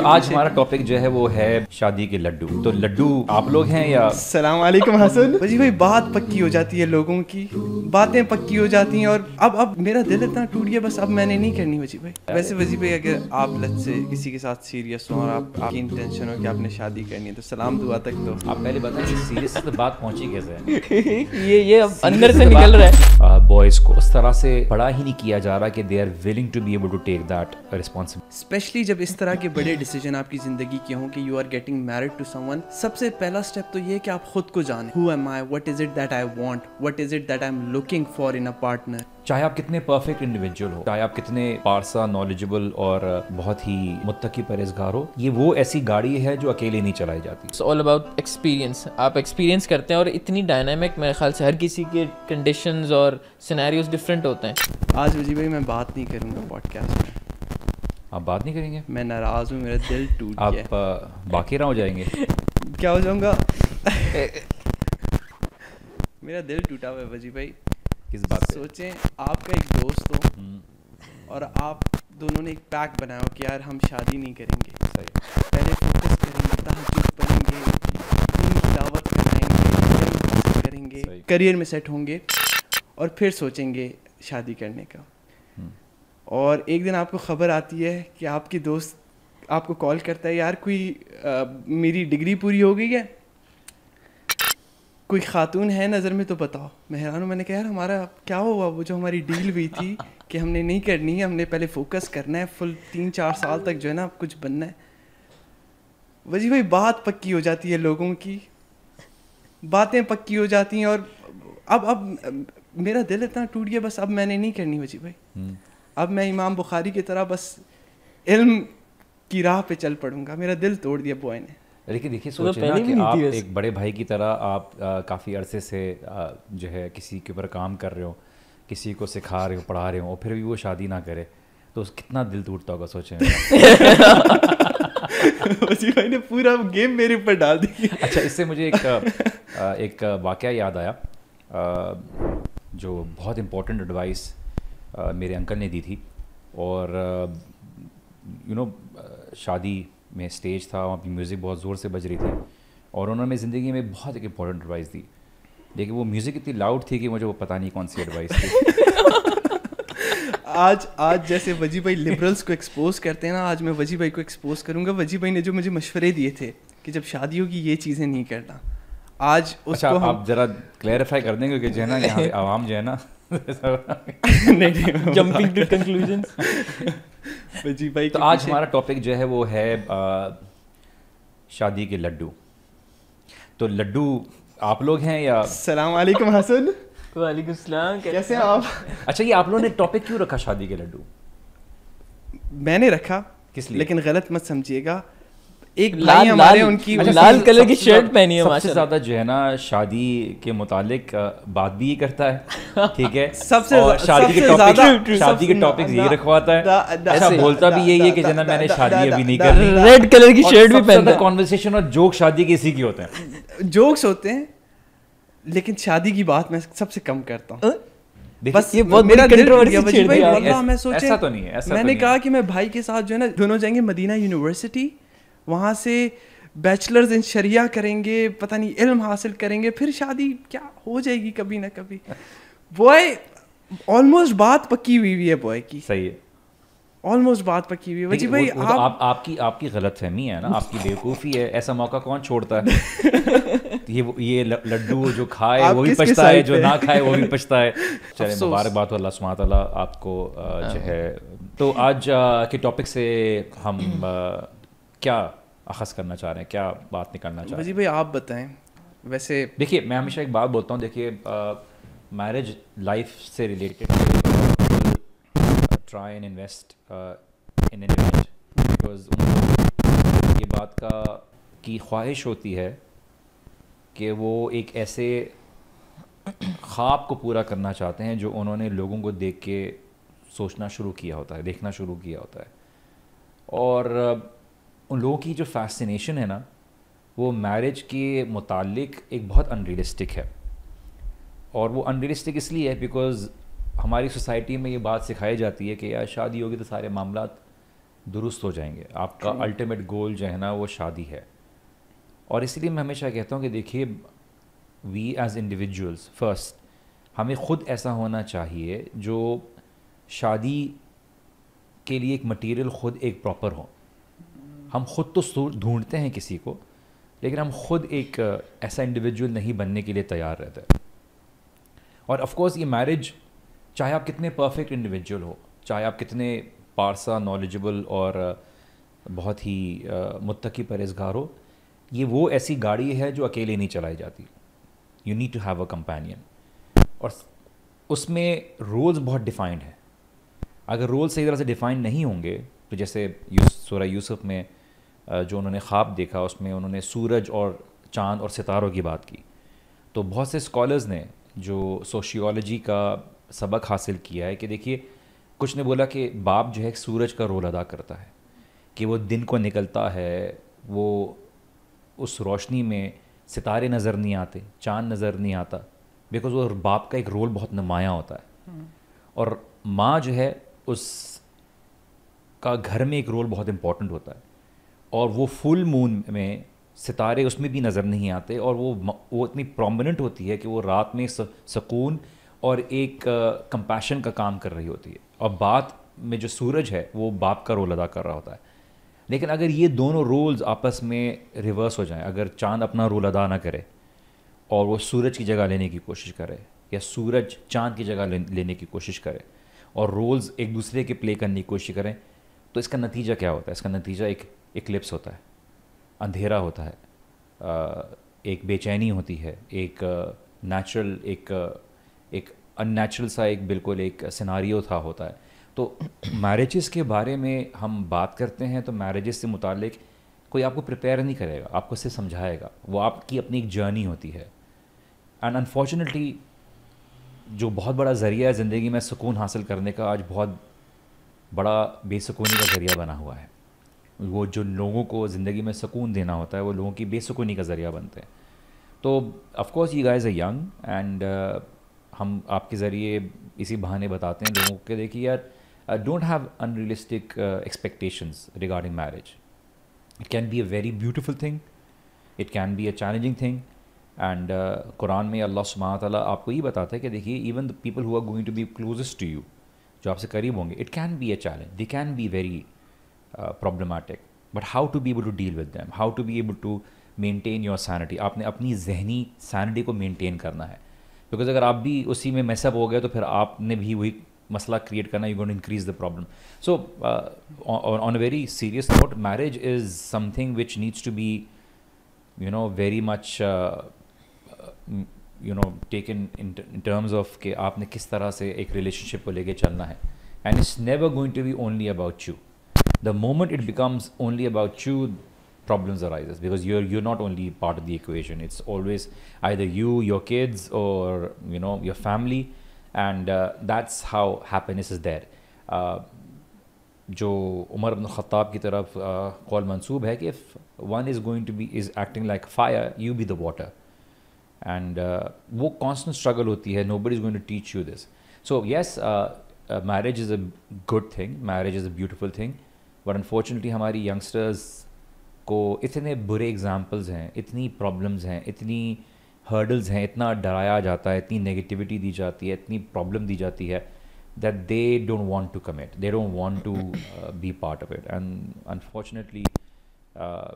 तो आज हमारा टॉपिक जो है वो है शादी के लड्डू तो लड्डू आप लोग हैं या सलाम वालेकुम हसन भाई भाई बात पक्की हो जाती है लोगों की बातें पक्की हो जाती हैं और अब अब मेरा दिल इतना टूट गया बस अब मैंने नहीं करनी वजी भाई वैसे वजी भाई अगर आप लत से किसी के साथ सीरियस हो और आप आपकी इंटेंशन हो कि आपने शादी करनी है तो सलाम दुआ तक तो आप पहले बताएं कि सीरियस से तो बात पहुंची कैसे ये ये अब अंदर से निकल रहा है बॉयज को उस तरह से बड़ा ही नहीं किया जा रहा कि they are willing to be able to take that responsibility especially जब इस तरह के बड़े डिसीजन आपकी जिंदगी के हो कि you are getting married to someone सबसे पहला स्टेप तो ये है कि आप खुद को जाने who am I what is it that I want what is it that I am looking for in a partner चाहे आप कितने परफेक्ट इंडिविजुअल हो चाहे आप कितने पारसा नॉलेजेबल और बहुत ही मुत्तकी परहेजगार हो ये वो ऐसी गाड़ी है जो अकेले नहीं चलाई जाती इट्स ऑल अबाउट एक्सपीरियंस आप एक्सपीरियंस करते हैं और इतनी डायनामिक मेरे ख्याल से हर किसी के कंडीशंस और सिनेरियोज डिफरेंट होते हैं आज विजय भाई मैं बात नहीं करूँगा पॉडकास्ट में आप बात नहीं करेंगे मैं नाराज़ हूँ मेरा दिल टूट आप बाकी रहा हो जाएंगे क्या हो जाऊँगा मेरा दिल टूटा हुआ है वजी भाई किस बात सोचें आपका एक दोस्त हो हम्म। और आप दोनों ने एक पैक बनाया हो कि यार हम शादी नहीं करेंगे सही पहले फोकस करेंगे दावत करेंगे करेंगे करियर में सेट होंगे और फिर सोचेंगे शादी करने का और एक दिन आपको ख़बर आती है कि आपके दोस्त आपको कॉल करता है यार कोई आ, मेरी डिग्री पूरी हो गई है कोई खातून है नज़र में तो बताओ मैं हैरान हूँ मैंने कहा यार हमारा क्या हुआ वो जो हमारी डील हुई थी कि हमने नहीं करनी है हमने पहले फोकस करना है फुल तीन चार साल तक जो है ना कुछ बनना है वजी भाई बात पक्की हो जाती है लोगों की बातें पक्की हो जाती हैं और अब अब मेरा दिल इतना टूट गया बस अब मैंने नहीं करनी वजी भाई हम्म। अब मैं इमाम बुखारी की तरह बस इल्म की राह पे चल पड़ूंगा मेरा दिल तोड़ दिया बॉय ने लेकिन देखिए तो तो सोचे ना कि आप एक बड़े भाई की तरह आप काफ़ी अरसे से जो है किसी के ऊपर काम कर रहे हो किसी को सिखा रहे हो पढ़ा रहे हो और फिर भी वो शादी ना करे तो उस कितना दिल टूटता होगा सोचे भाई ने पूरा गेम मेरे ऊपर डाल दी अच्छा इससे मुझे एक एक वाक़ याद आया जो बहुत इम्पोर्टेंट एडवाइस मेरे अंकल ने दी थी और यू नो शादी में स्टेज था वहाँ पर म्यूज़िक बहुत ज़ोर से बज रही थी और उन्होंने ज़िंदगी में बहुत एक इम्पॉर्टेंट एडवाइस दी लेकिन वो म्यूज़िक इतनी लाउड थी कि मुझे वो पता नहीं कौन सी एडवाइस थी आज आज जैसे वजी भाई लिबरल्स को एक्सपोज करते हैं ना आज मैं वजी भाई को एक्सपोज करूंगा वजी भाई ने जो मुझे मशवरे दिए थे कि जब शादी होगी ये चीज़ें नहीं करना आज अच्छा, उसको अच्छा, हम... आप जरा क्लैरिफाई कर देंगे कि जो है ना आवाम जो है ना जंपिंग टू कंक्लूजन जी भाई तो आज हमारा टॉपिक जो है वो है शादी के लड्डू तो लड्डू आप लोग हैं या सलाम वालेकुम हसन वालेकुम सलाम कैसे हैं आप अच्छा ये आप लोगों ने टॉपिक क्यों रखा शादी के लड्डू मैंने रखा किस लिए लेकिन गलत मत समझिएगा एक लाल हमारे उनकी अच्छा, लाल कलर की शर्ट पहनी है सबसे ज्यादा जो है ना शादी के मुतालिक बात भी ये करता है ठीक है सबसे शादी के टॉपिक शादी के टॉपिक ये रखवाता है ऐसा अच्छा, बोलता भी यही है कि जना मैंने शादी अभी नहीं करनी रेड कलर की शर्ट भी पहनता है कॉन्वर्सेशन और जोक शादी के इसी के होते हैं जोक्स होते हैं लेकिन शादी की बात मैं सबसे कम करता हूँ बस ये बहुत मेरा दिल कंट्रोवर्सी मैं सोचा ऐसा तो नहीं है ऐसा तो मैंने तो नहीं कहा है। कि मैं भाई के साथ जो है ना दोनों जाएंगे मदीना यूनिवर्सिटी वहाँ से बैचलर्स इन शरिया करेंगे पता नहीं इल्म हासिल करेंगे फिर शादी क्या हो जाएगी कभी ना कभी बॉय ऑलमोस्ट बात पक्की हुई हुई है बॉय की सही है ऑलमोस्ट बात पक्की हुई है भाई तो आप, आप आपकी आपकी गलत फहमी है ना आपकी बेवकूफ़ी है ऐसा मौका कौन छोड़ता है ये ये लड्डू जो खाए वो भी पछता है जो ना खाए वो भी पछता है चले मुबारकबाद अल्लाह सुमा आपको जो हाँ। है तो आज के टॉपिक से हम क्या अखज़ करना चाह रहे हैं क्या बात निकालना चाह रहे हैं भाई आप बताएं वैसे देखिए मैं हमेशा एक बात बोलता हूँ देखिए मैरिज लाइफ से related try and invest in an because ये बात का की ख्वाहिश होती है कि वो एक ऐसे ख्वाब को पूरा करना चाहते हैं जो उन्होंने लोगों को देख के सोचना शुरू किया होता है देखना शुरू किया होता है और उन लोगों की जो फैसिनेशन है ना वो मैरिज के मुतालिक एक बहुत अनरियलिस्टिक है और वो अनरियलिस्टिक इसलिए है बिकॉज हमारी सोसाइटी में ये बात सिखाई जाती है कि यार शादी होगी तो सारे मामला दुरुस्त हो जाएंगे आपका अल्टीमेट गोल जो है ना वो शादी है और इसलिए मैं हमेशा कहता हूँ कि देखिए वी एज इंडिविजुअल्स फर्स्ट हमें खुद ऐसा होना चाहिए जो शादी के लिए एक मटेरियल ख़ुद एक प्रॉपर हो हम खुद तो ढूंढते हैं किसी को लेकिन हम खुद एक ऐसा इंडिविजुअल नहीं बनने के लिए तैयार रहते और ऑफ़ ये मैरिज चाहे आप कितने परफेक्ट इंडिविजुअल हो चाहे आप कितने पारसा नॉलेजेबल और बहुत ही मुतकी परहेजगार हो ये वो ऐसी गाड़ी है जो अकेले नहीं चलाई जाती you need to have a companion और उसमें रोल्स बहुत डिफाइंड हैं अगर रोल सही तरह से डिफाइंड नहीं होंगे तो जैसे यूस सूरा यूसुफ में जो उन्होंने ख्वाब देखा उसमें उन्होंने सूरज और चांद और सितारों की बात की तो बहुत से स्कॉलर्स ने जो सोशियोलॉजी का सबक हासिल किया है कि देखिए कुछ ने बोला कि बाप जो है सूरज का रोल अदा करता है कि वो दिन को निकलता है वो उस रोशनी में सितारे नज़र नहीं आते चांद नज़र नहीं आता बिकॉज़ वो बाप का एक रोल बहुत नुमायाँ होता है हम्म। और माँ जो है उस का घर में एक रोल बहुत इम्पॉर्टेंट होता है और वो फुल मून में सितारे उसमें भी नज़र नहीं आते और वो वो इतनी प्रोमिनेंट होती है कि वो रात में सुकून और एक कंपैशन का काम कर रही होती है और बात में जो सूरज है वो बाप का रोल अदा कर रहा होता है लेकिन अगर ये दोनों रोल्स आपस में रिवर्स हो जाएं अगर चांद अपना रोल अदा ना करे और वो सूरज की जगह लेने की कोशिश करे या सूरज चांद की जगह लेने की कोशिश करे और रोल्स एक दूसरे के प्ले करने की कोशिश करें तो इसका नतीजा क्या होता है इसका नतीजा एक इक्लिप्स होता है अंधेरा होता है एक बेचैनी होती है एक नेचुरल एक एक अननेचुरल सा एक बिल्कुल एक सिनारियो था होता है तो मैरिजेस के बारे में हम बात करते हैं तो मैरिजेस से मुतल कोई आपको प्रिपेयर नहीं करेगा आपको इसे समझाएगा वो आपकी अपनी एक जर्नी होती है एंड अनफॉर्चुनेटली जो बहुत बड़ा ज़रिया है ज़िंदगी में सुकून हासिल करने का आज बहुत बड़ा बेसकूनी का ज़रिया बना हुआ है वो जो लोगों को ज़िंदगी में सुकून देना होता है वो लोगों की बेसकूनी का ज़रिया बनते हैं तो of course you guys a young and हम आपके ज़रिए इसी बहाने बताते हैं लोगों के देखिए यार don't have unrealistic expectations regarding marriage it can be a very beautiful thing it can be a challenging thing and Quran में अल्लाह सुबह तला आपको ये बताता है कि देखिए even the people who are going to be closest to you जो आपसे करीब होंगे it can be a challenge they can be very problematic but how to be able to deal with them how to be able to maintain your sanity आपने अपनी जहनी sanity को maintain करना है बिकॉज अगर आप भी उसी में मैसअप हो गए तो फिर आपने भी वही मसला क्रिएट करना you got increase the problem so on a very serious note marriage is something which needs to be you know very much you know take in terms of कि आपने किस तरह से एक रिलेशनशिप को लेके चलना है and it's never going to be only about you the moment it becomes only about you problems arises because you're you're not only part of the equation it's always either you your kids or you know your family and uh, that's how happiness is there uh, जो उमर अबन ख़त्ताब की तरफ uh, call मंसूब है कि if one is going to be is acting like fire you be the water and वो constant struggle होती है nobody is going to teach you this so yes marriage is a good thing marriage is a beautiful but unfortunately हमारी youngsters को इतने बुरे examples हैं इतनी problems हैं इतनी हर्डल्स हैं इतना डराया जाता है इतनी नेगेटिविटी दी जाती है इतनी प्रॉब्लम दी जाती है that they don't want to commit they don't want to be part of it and unfortunately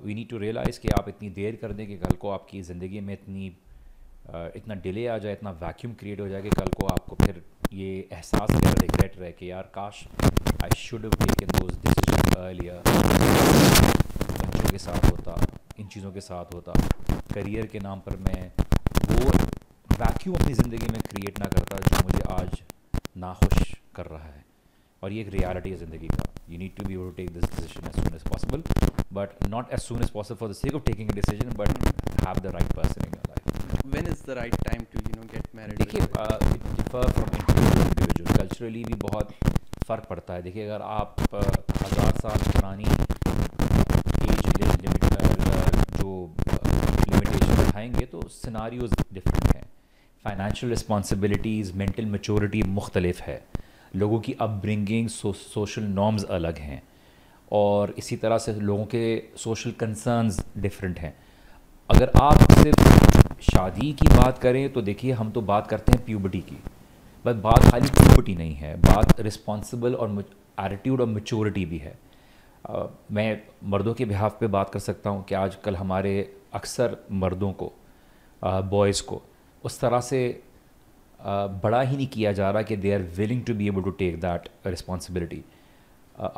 we need to realise कि आप इतनी देर कर दें कि कल को आपकी ज़िंदगी में इतनी uh, इतना डिले आ जाए इतना वैक्यूम क्रिएट हो जाए कि कल को आपको फिर ये एहसास रिग्रेट रहे कि यार काश I should have taken those लिया बच्चों के साथ होता इन चीज़ों के साथ होता करियर के नाम पर मैं वो वैक्यूम अपनी ज़िंदगी में क्रिएट ना करता जो मुझे आज नाखुश कर रहा है और ये एक रियलिटी है ज़िंदगी का you need to be able to take this decision as soon as possible but not as soon as possible for the sake of taking decision but have the right person in your life when is the right time to you know get married देखिए differ from individual culturally भी बहुत फ़र्क पड़ता है देखिए अगर आप हज़ार साल पुरानी एज लिमिट जो लिमिटेशन उठाएंगे तो सिनारी डिफरेंट हैं फाइनेंशियल रिस्पॉन्सिबिलिटीज़ मेंटल मेचोरिटी मुख्तलफ है लोगों की अपब्रिंगिंग सोशल नॉर्म्स अलग हैं और इसी तरह से लोगों के सोशल कंसर्नस डिफरेंट हैं अगर आप सिर्फ शादी की बात करें तो देखिए हम तो बात करते हैं प्यूबर्टी की बट बात खाली प्रॉपर्टी नहीं है बात रिस्पॉन्सिबल और एटीट्यूड और मेचोरिटी भी है आ, मैं मर्दों के बिहाफ पे बात कर सकता हूँ कि आजकल हमारे अक्सर मर्दों को बॉयज़ को उस तरह से आ, बड़ा ही नहीं किया जा रहा कि they are willing to be able to take that responsibility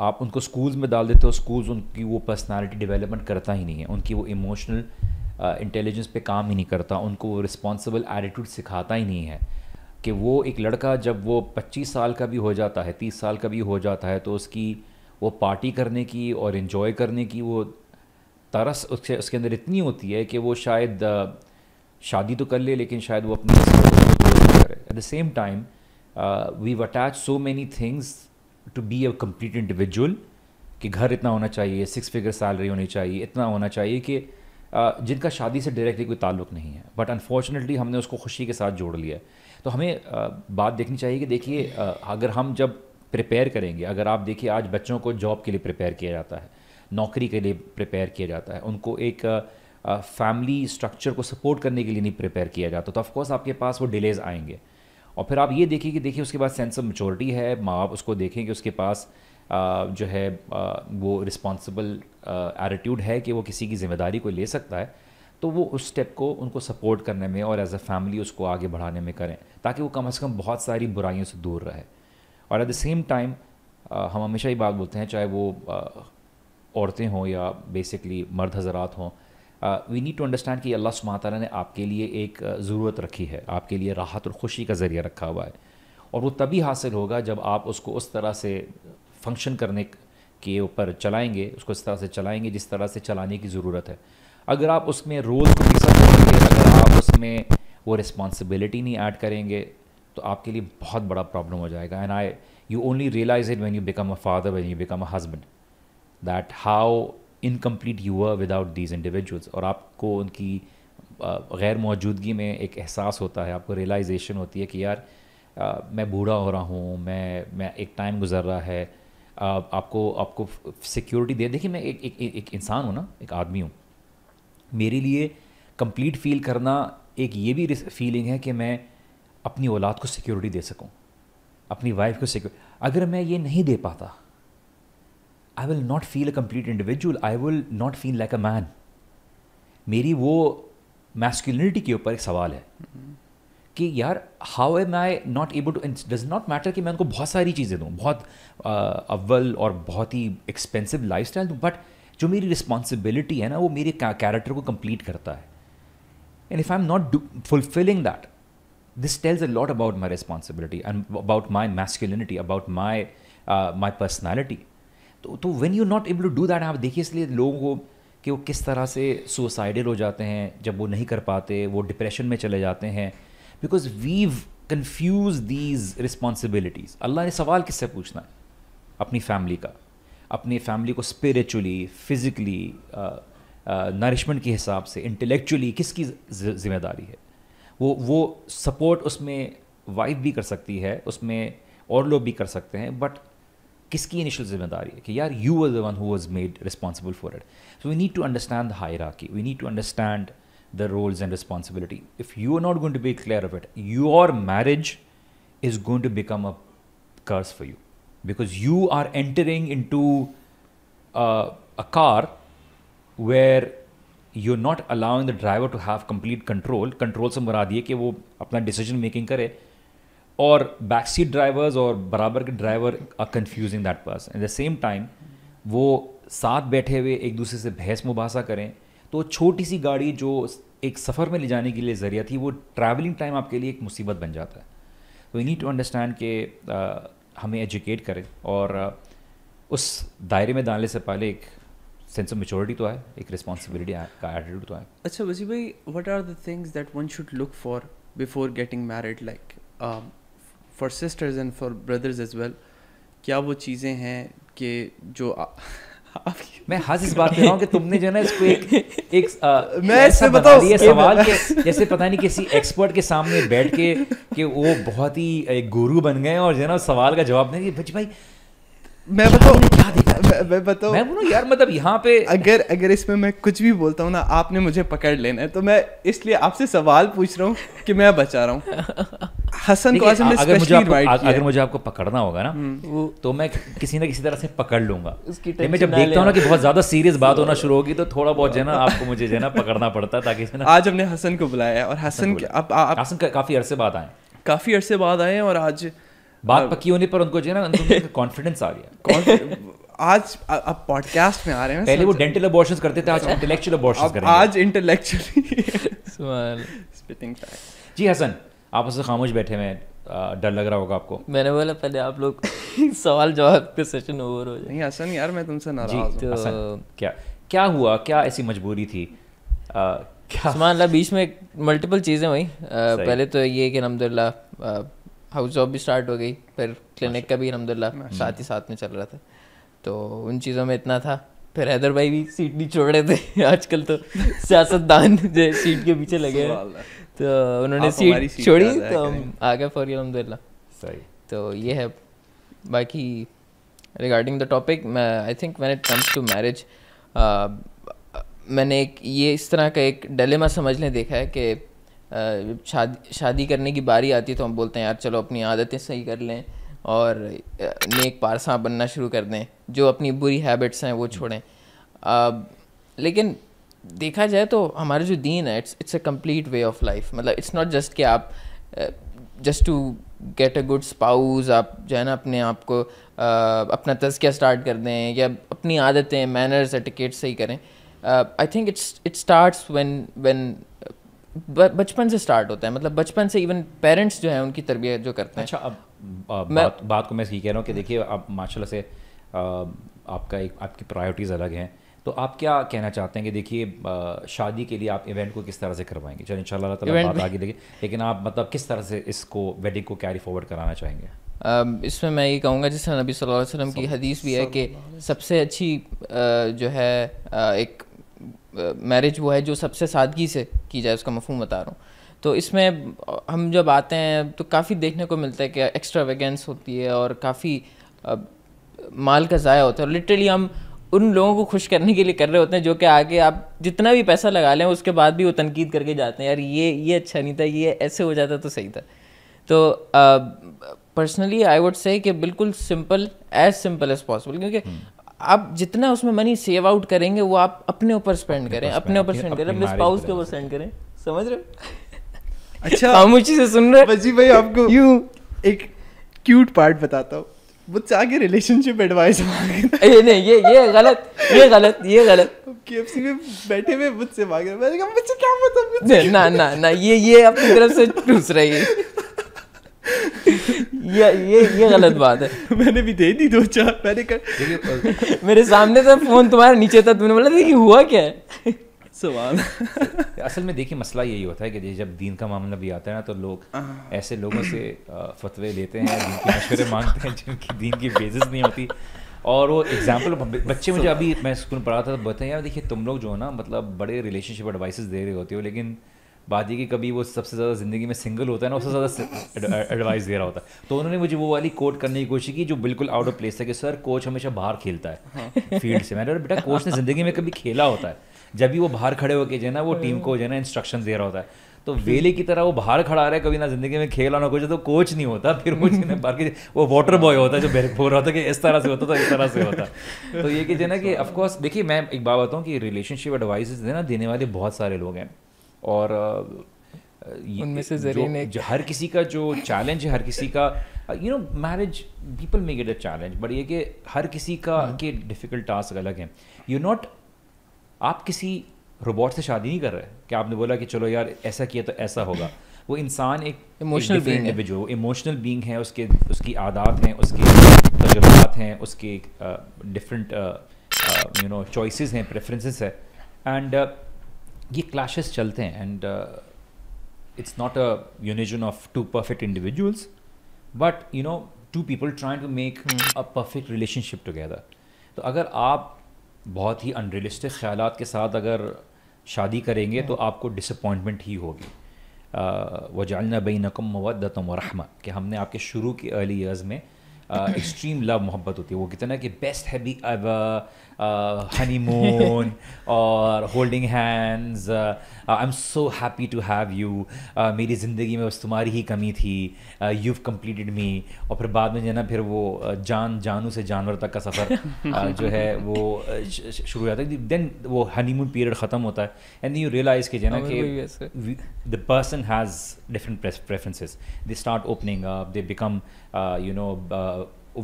आप उनको स्कूल्स में डाल देते हो स्कूल्स उनकी वो पर्सनालिटी डेवलपमेंट करता ही नहीं है उनकी वो इमोशनल इंटेलिजेंस पे काम ही नहीं करता उनको वो रिस्पॉन्सिबल एटीट्यूड सिखाता ही नहीं है कि वो एक लड़का जब वो 25 साल का भी हो जाता है 30 साल का भी हो जाता है तो उसकी वो पार्टी करने की और इन्जॉय करने की वो तरस उसके उसके अंदर इतनी होती है कि वो शायद शादी तो कर ले लेकिन शायद वो अपनी करे at the same time we attach so many things to be a complete individual कि घर इतना होना चाहिए सिक्स फिगर सैलरी होनी चाहिए इतना होना चाहिए कि जिनका शादी से डायरेक्टली कोई ताल्लुक नहीं है बट अनफॉर्चुनेटली हमने उसको खुशी के साथ जोड़ लिया है तो हमें बात देखनी चाहिए कि देखिए अगर हम जब प्रिपेयर करेंगे अगर आप देखिए आज बच्चों को जॉब के लिए प्रिपेयर किया जाता है नौकरी के लिए प्रिपेयर किया जाता है उनको एक फैमिली स्ट्रक्चर को सपोर्ट करने के लिए नहीं प्रिपेयर किया जाता तो ऑफकोर्स आपके पास वो डिलेज़ आएंगे और फिर आप ये देखिए कि देखिए उसके पास सेंस ऑफ मेचोरिटी है माँ बाप उसको देखें कि उसके पास जो है वो रिस्पॉन्सिबल एटीट्यूड है कि वो किसी की जिम्मेदारी को ले सकता है तो वो उस स्टेप को उनको सपोर्ट करने में और एज अ फैमिली उसको आगे बढ़ाने में करें ताकि वो कम से कम बहुत सारी बुराइयों से दूर रहे और एट द सेम टाइम हम हमेशा ही बात बोलते हैं चाहे वो औरतें हों या बेसिकली मर्द हजरात हों वी नीड टू अंडरस्टैंड कि अल्लाह सुबह तारा ने आपके लिए एक ज़रूरत रखी है आपके लिए राहत और ख़ुशी का ज़रिया रखा हुआ है और वो तभी हासिल होगा जब आप उसको उस तरह से फंक्शन करने के ऊपर चलाएंगे उसको इस तरह से चलाएंगे जिस तरह से चलाने की ज़रूरत है अगर आप उसमें रोल को करेंगे अगर आप उसमें वो रिस्पॉन्सिबिलिटी नहीं ऐड करेंगे तो आपके लिए बहुत बड़ा प्रॉब्लम हो जाएगा and I you only realise it when you become a father when you become a husband that how incomplete you were without these individuals और आपको उनकी गैर मौजूदगी में एक एहसास होता है आपको रियलाइजेशन होती है कि यार आ, मैं बूढ़ा हो रहा हूँ मैं मैं एक टाइम गुजर रहा है आ, आपको आपको सिक्योरिटी दे देखिए मैं एक, एक, एक इंसान हूँ ना एक आदमी हूँ मेरे लिए कंप्लीट फील करना एक ये भी फीलिंग है कि मैं अपनी औलाद को सिक्योरिटी दे सकूँ अपनी वाइफ को सिक्योर अगर मैं ये नहीं दे पाता I will not feel a complete individual I will not feel like a man मेरी वो मैस्कुलिनिटी के ऊपर एक सवाल है कि यार how am I not able to does not matter कि मैं उनको बहुत सारी चीज़ें दूँ बहुत अव्वल और बहुत ही एक्सपेंसिव लाइफ स्टाइल दूँ बट जो मेरी रिस्पॉन्सिबिलिटी है ना वो मेरे कैरेक्टर को कंप्लीट करता है and if I am not fulfilling that this tells a lot about my responsibility and about my masculinity about my my personality तो तो when you not able to do that आप देखिए इसलिए लोगों को कि वो किस तरह से सुसाइडल हो जाते हैं जब वो नहीं कर पाते वो डिप्रेशन में चले जाते हैं because we've confuse these responsibilities Allah ने सवाल किससे पूछना है अपनी फैमिली का अपनी फैमिली को स्पिरिचुअली फिज़िकली नरिशमेंट के हिसाब से इंटेलेक्चुअली किसकी जिम्मेदारी है वो वो सपोर्ट उसमें वाइफ भी कर सकती है उसमें और लोग भी कर सकते हैं बट किसकी इनिशियल जिम्मेदारी है कि यार you are the one who was made responsible for it so we need to understand the higher we need to understand the roles and responsibility if you are not going to be clear of it your marriage is going to become a curse for यू because you are entering into uh, a car where you're not allowing the driver to have complete control control से मरा diye ki wo apna decision making kare or back seat drivers और बराबर के driver are confusing that person at the same time वो साथ बैठे हुए एक दूसरे से बहस मुबासा करें तो छोटी सी गाड़ी जो एक सफ़र में ले जाने के लिए ज़रिया थी वो ट्रैवलिंग टाइम आपके लिए एक मुसीबत बन जाता है तो नीड टू अंडरस्टैंड के हमें एजुकेट करें और उस दायरे में डालने से पहले एक सेंस ऑफ मेचोरिटी तो आए एक रिस्पॉन्सिबिलिटी का एटीट्यूड तो आए अच्छा वजी भाई what are the things that one should look for before getting married like for sisters and for brothers as well क्या वो चीज़ें हैं कि जो मैं हंस इस बात पे रहा हूँ कि तुमने जो ना इसको एक एक आ, मैं ऐसा बता दिया सवाल के जैसे पता नहीं किसी एक्सपर्ट के सामने बैठ के कि वो बहुत ही एक गुरु बन गए और जो ना सवाल का जवाब नहीं भाई मैं बताऊँ क्या देखा मैं, मैं बताऊँ मैं बोलूं यार मतलब यहाँ पे अगर अगर इसमें मैं कुछ भी बोलता हूँ ना आपने मुझे पकड़ लेना है तो मैं इसलिए आपसे सवाल पूछ रहा हूँ कि मैं बचा रहा हूँ हसन को ने अगर मुझे आपको, अगर मुझे आपको पकड़ना होगा ना हम्म। तो मैं किसी ना किसी तरह से पकड़ लूंगा मैं जब देखता हूँ ना कि बहुत ज्यादा सीरियस बात होना शुरू होगी तो थोड़ा बहुत जो है ना आपको मुझे जो है ना पकड़ना पड़ता है ताकि इसमें आज हमने हसन को बुलाया है और हसन हसन काफी अरसे बाद आए काफी अरसे बाद आए और आज बात पक्की होने पर उनको जो है ना कॉन्फिडेंस आ गया आज अब पॉडकास्ट में आ रहे हैं पहले वो डेंटल अबॉर्शन करते थे आज इंटेलेक्चुअल अबॉर्शन कर हैं आज इंटेलेक्चुअली स्पिटिंग जी हसन आप उससे खामोश बैठे हैं डर लग रहा होगा आपको मैंने बोला पहले आप लोग सवाल जवाब पे सेशन ओवर हो जाए नहीं हसन यार मैं तुमसे नाराज हूं तो... तो क्या क्या हुआ क्या ऐसी मजबूरी थी आ, क्या बीच में मल्टीपल चीज़ें हुई पहले तो ये कि अलहमदिल्ला हाउस जॉब भी स्टार्ट हो गई फिर क्लिनिक का भी अलहमदिल्ला साथ ही साथ में चल रहा था तो उन चीज़ों में इतना था फिर हैदर भाई भी सीट नहीं छोड़ रहे थे आजकल तो सियासतदान जो सीट के पीछे लगे तो उन्होंने सीट, छोड़ी तो हम आ गए फॉर अलहमदिल्ला सही तो ये है बाकी regarding the topic I think when it comes to marriage मैंने एक ये इस तरह का एक डलेमा समझ लें देखा है कि शादी शादी करने की बारी आती है तो हम बोलते हैं यार चलो अपनी आदतें सही कर लें और नेक पारसा बनना शुरू कर दें जो अपनी बुरी हैबिट्स हैं वो छोड़ें अब लेकिन देखा जाए तो हमारा जो दीन है it's it's a complete way of life मतलब इट्स नॉट जस्ट कि आप just to get a good spouse आप जो है ना अपने आप को uh, अपना तजकिया स्टार्ट कर दें या अपनी आदतें मैनर्स एटिकेट सही करें I think it's it start one one बचपन से स्टार्ट होता है मतलब बचपन से इवन पेरेंट्स जो हैं उनकी तरबियत जो करते हैं अच्छा अब, मैं, बात, बात को मैं यही कह रहा हूँ कि देखिए आप माशाल्लाह से आपका एक आपकी प्रायोरिटीज़ अलग हैं तो आप क्या कहना चाहते हैं कि देखिए शादी के लिए आप इवेंट को किस तरह से करवाएंगे चलो इन शाला आगे देखिए लेकिन आप मतलब किस तरह से इसको वेडिंग को कैरी फॉरवर्ड कराना चाहेंगे इसमें मैं ये कहूँगा जैसे नबी सल्लल्लाहु अलैहि वसल्लम की हदीस भी है कि सबसे अच्छी जो है एक मैरिज वो है जो सबसे सादगी से की जाए उसका मफहम बता रहा हूँ तो इसमें हम जब आते हैं तो काफ़ी देखने को मिलता है कि एक्स्ट्रा वेगेंस होती है और काफ़ी माल का ज़ाया होता है और लिटरली हम उन लोगों को खुश करने के लिए कर रहे होते हैं जो कि आगे आप जितना भी पैसा लगा लें उसके बाद भी वो तनकीद करके जाते हैं यार ये ये अच्छा नहीं था ये ऐसे हो जाता तो सही था तो पर्सनली आई वुड से कि बिल्कुल simple as simple as possible क्योंकि हम्म। आप जितना उसमें मनी सेव आउट करेंगे वो आप अपने ऊपर स्पेंड करें अपने ऊपर स्पेंड करें अपने स्पाउस के ऊपर स्पेंड करें समझ रहे अच्छा खामोशी से सुन रहे जी भाई आपको यू एक क्यूट पार्ट बताता हूँ मुझसे आगे रिलेशनशिप एडवाइस मांगे ये नहीं ये ये गलत ये गलत ये गलत केएफसी में बैठे हुए मुझसे रहे मैंने कहा मुझसे क्या मतलब ना ना ना ये ये अपनी तरफ से टूस रही है ये ये ये गलत बात है मैंने भी दे दी दो चार मैंने कर मेरे सामने था तो फोन तुम्हारा नीचे था तुमने बोला देखिए हुआ क्या है सवाल असल में देखिए मसला यही होता है कि जब दीन का मामला भी आता है ना तो लोग हाँ। ऐसे लोगों से फतवे लेते हैं जिनके मशवरे मांगते हैं जिनकी दीन की बेजिस नहीं होती और वो एग्जाम्पल बच्चे मुझे अभी मैं स्कूल पढ़ा था तो बताया यार देखिए तुम लोग जो है ना मतलब बड़े रिलेशनशिप एडवाइस दे रहे होते हो लेकिन बात यह कि कभी वो सबसे ज़्यादा ज़िंदगी में सिंगल होता है ना उससे ज़्यादा एडवाइस दे रहा होता है तो उन्होंने मुझे वो वाली कोट करने की कोशिश की जो बिल्कुल आउट ऑफ प्लेस है कि सर कोच हमेशा बाहर खेलता है फील्ड हाँ। से मैंने बेटा कोच ने ज़िंदगी में कभी खेला होता है जब भी वो बाहर खड़े होकर जो है ना वो टीम को जो है ना इंस्ट्रक्शन दे रहा होता है तो वेले की तरह वो बाहर खड़ा रहा है कभी ना जिंदगी में खेला ना कुछ तो कोच नहीं होता फिर वो ना बाकी वो वाटर बॉय होता है जो बैरक हो रहा होता कि इस तरह से होता था तो इस तरह से होता तो ये कि जो ना कि ऑफकोर्स देखिए मैं एक बात बताऊँ कि रिलेशनशिप एडवाइस ना देने वाले बहुत सारे लोग हैं और उनमें से जरीन एक हर किसी का जो चैलेंज है हर किसी का you know marriage people may get a challenge but ये कि हर किसी का के डिफिकल्ट टास्क अलग है यू नॉट आप किसी रोबोट से शादी नहीं कर रहे कि आपने बोला कि चलो यार ऐसा किया तो ऐसा होगा वो इंसान एक इमोशनल बींग है जो इमोशनल बींग है उसके उसकी आदात हैं उसके तजुर्बात हैं उसके डिफरेंट यू नो चॉइसेस हैं प्रेफरेंसेस है एंड uh, ये क्लाशेस चलते हैं एंड इट्स नॉट अ यूनिजन of two perfect individuals but you know two people trying to make a perfect relationship together तो अगर आप बहुत ही अनरियलिस्टिक ख्याल के साथ अगर शादी करेंगे तो hmm. आपको डिसअपॉइंटमेंट ही होगी uh, वजालना बई नकम मवदतम वरहमा कि हमने आपके शुरू के अर्ली ईयर्स में एक्सट्रीम लव मोहब्बत होती है वो कहते हैं ना कि बेस्ट बी एवर हनीमून और holding hands I am so happy to have you मेरी ज़िंदगी में बस तुम्हारी ही कमी थी यू कम्प्लीटेड मी और फिर बाद में जो है ना फिर वो uh, जान जानू से जानवर तक का सफ़र uh, जो है वो uh, शुरू हो जाता है देन वो हनीमून पीरियड ख़त्म होता है एंड यू रियलाइज़ के जो है ना oh, कि the person has different preferences they start opening up they become you know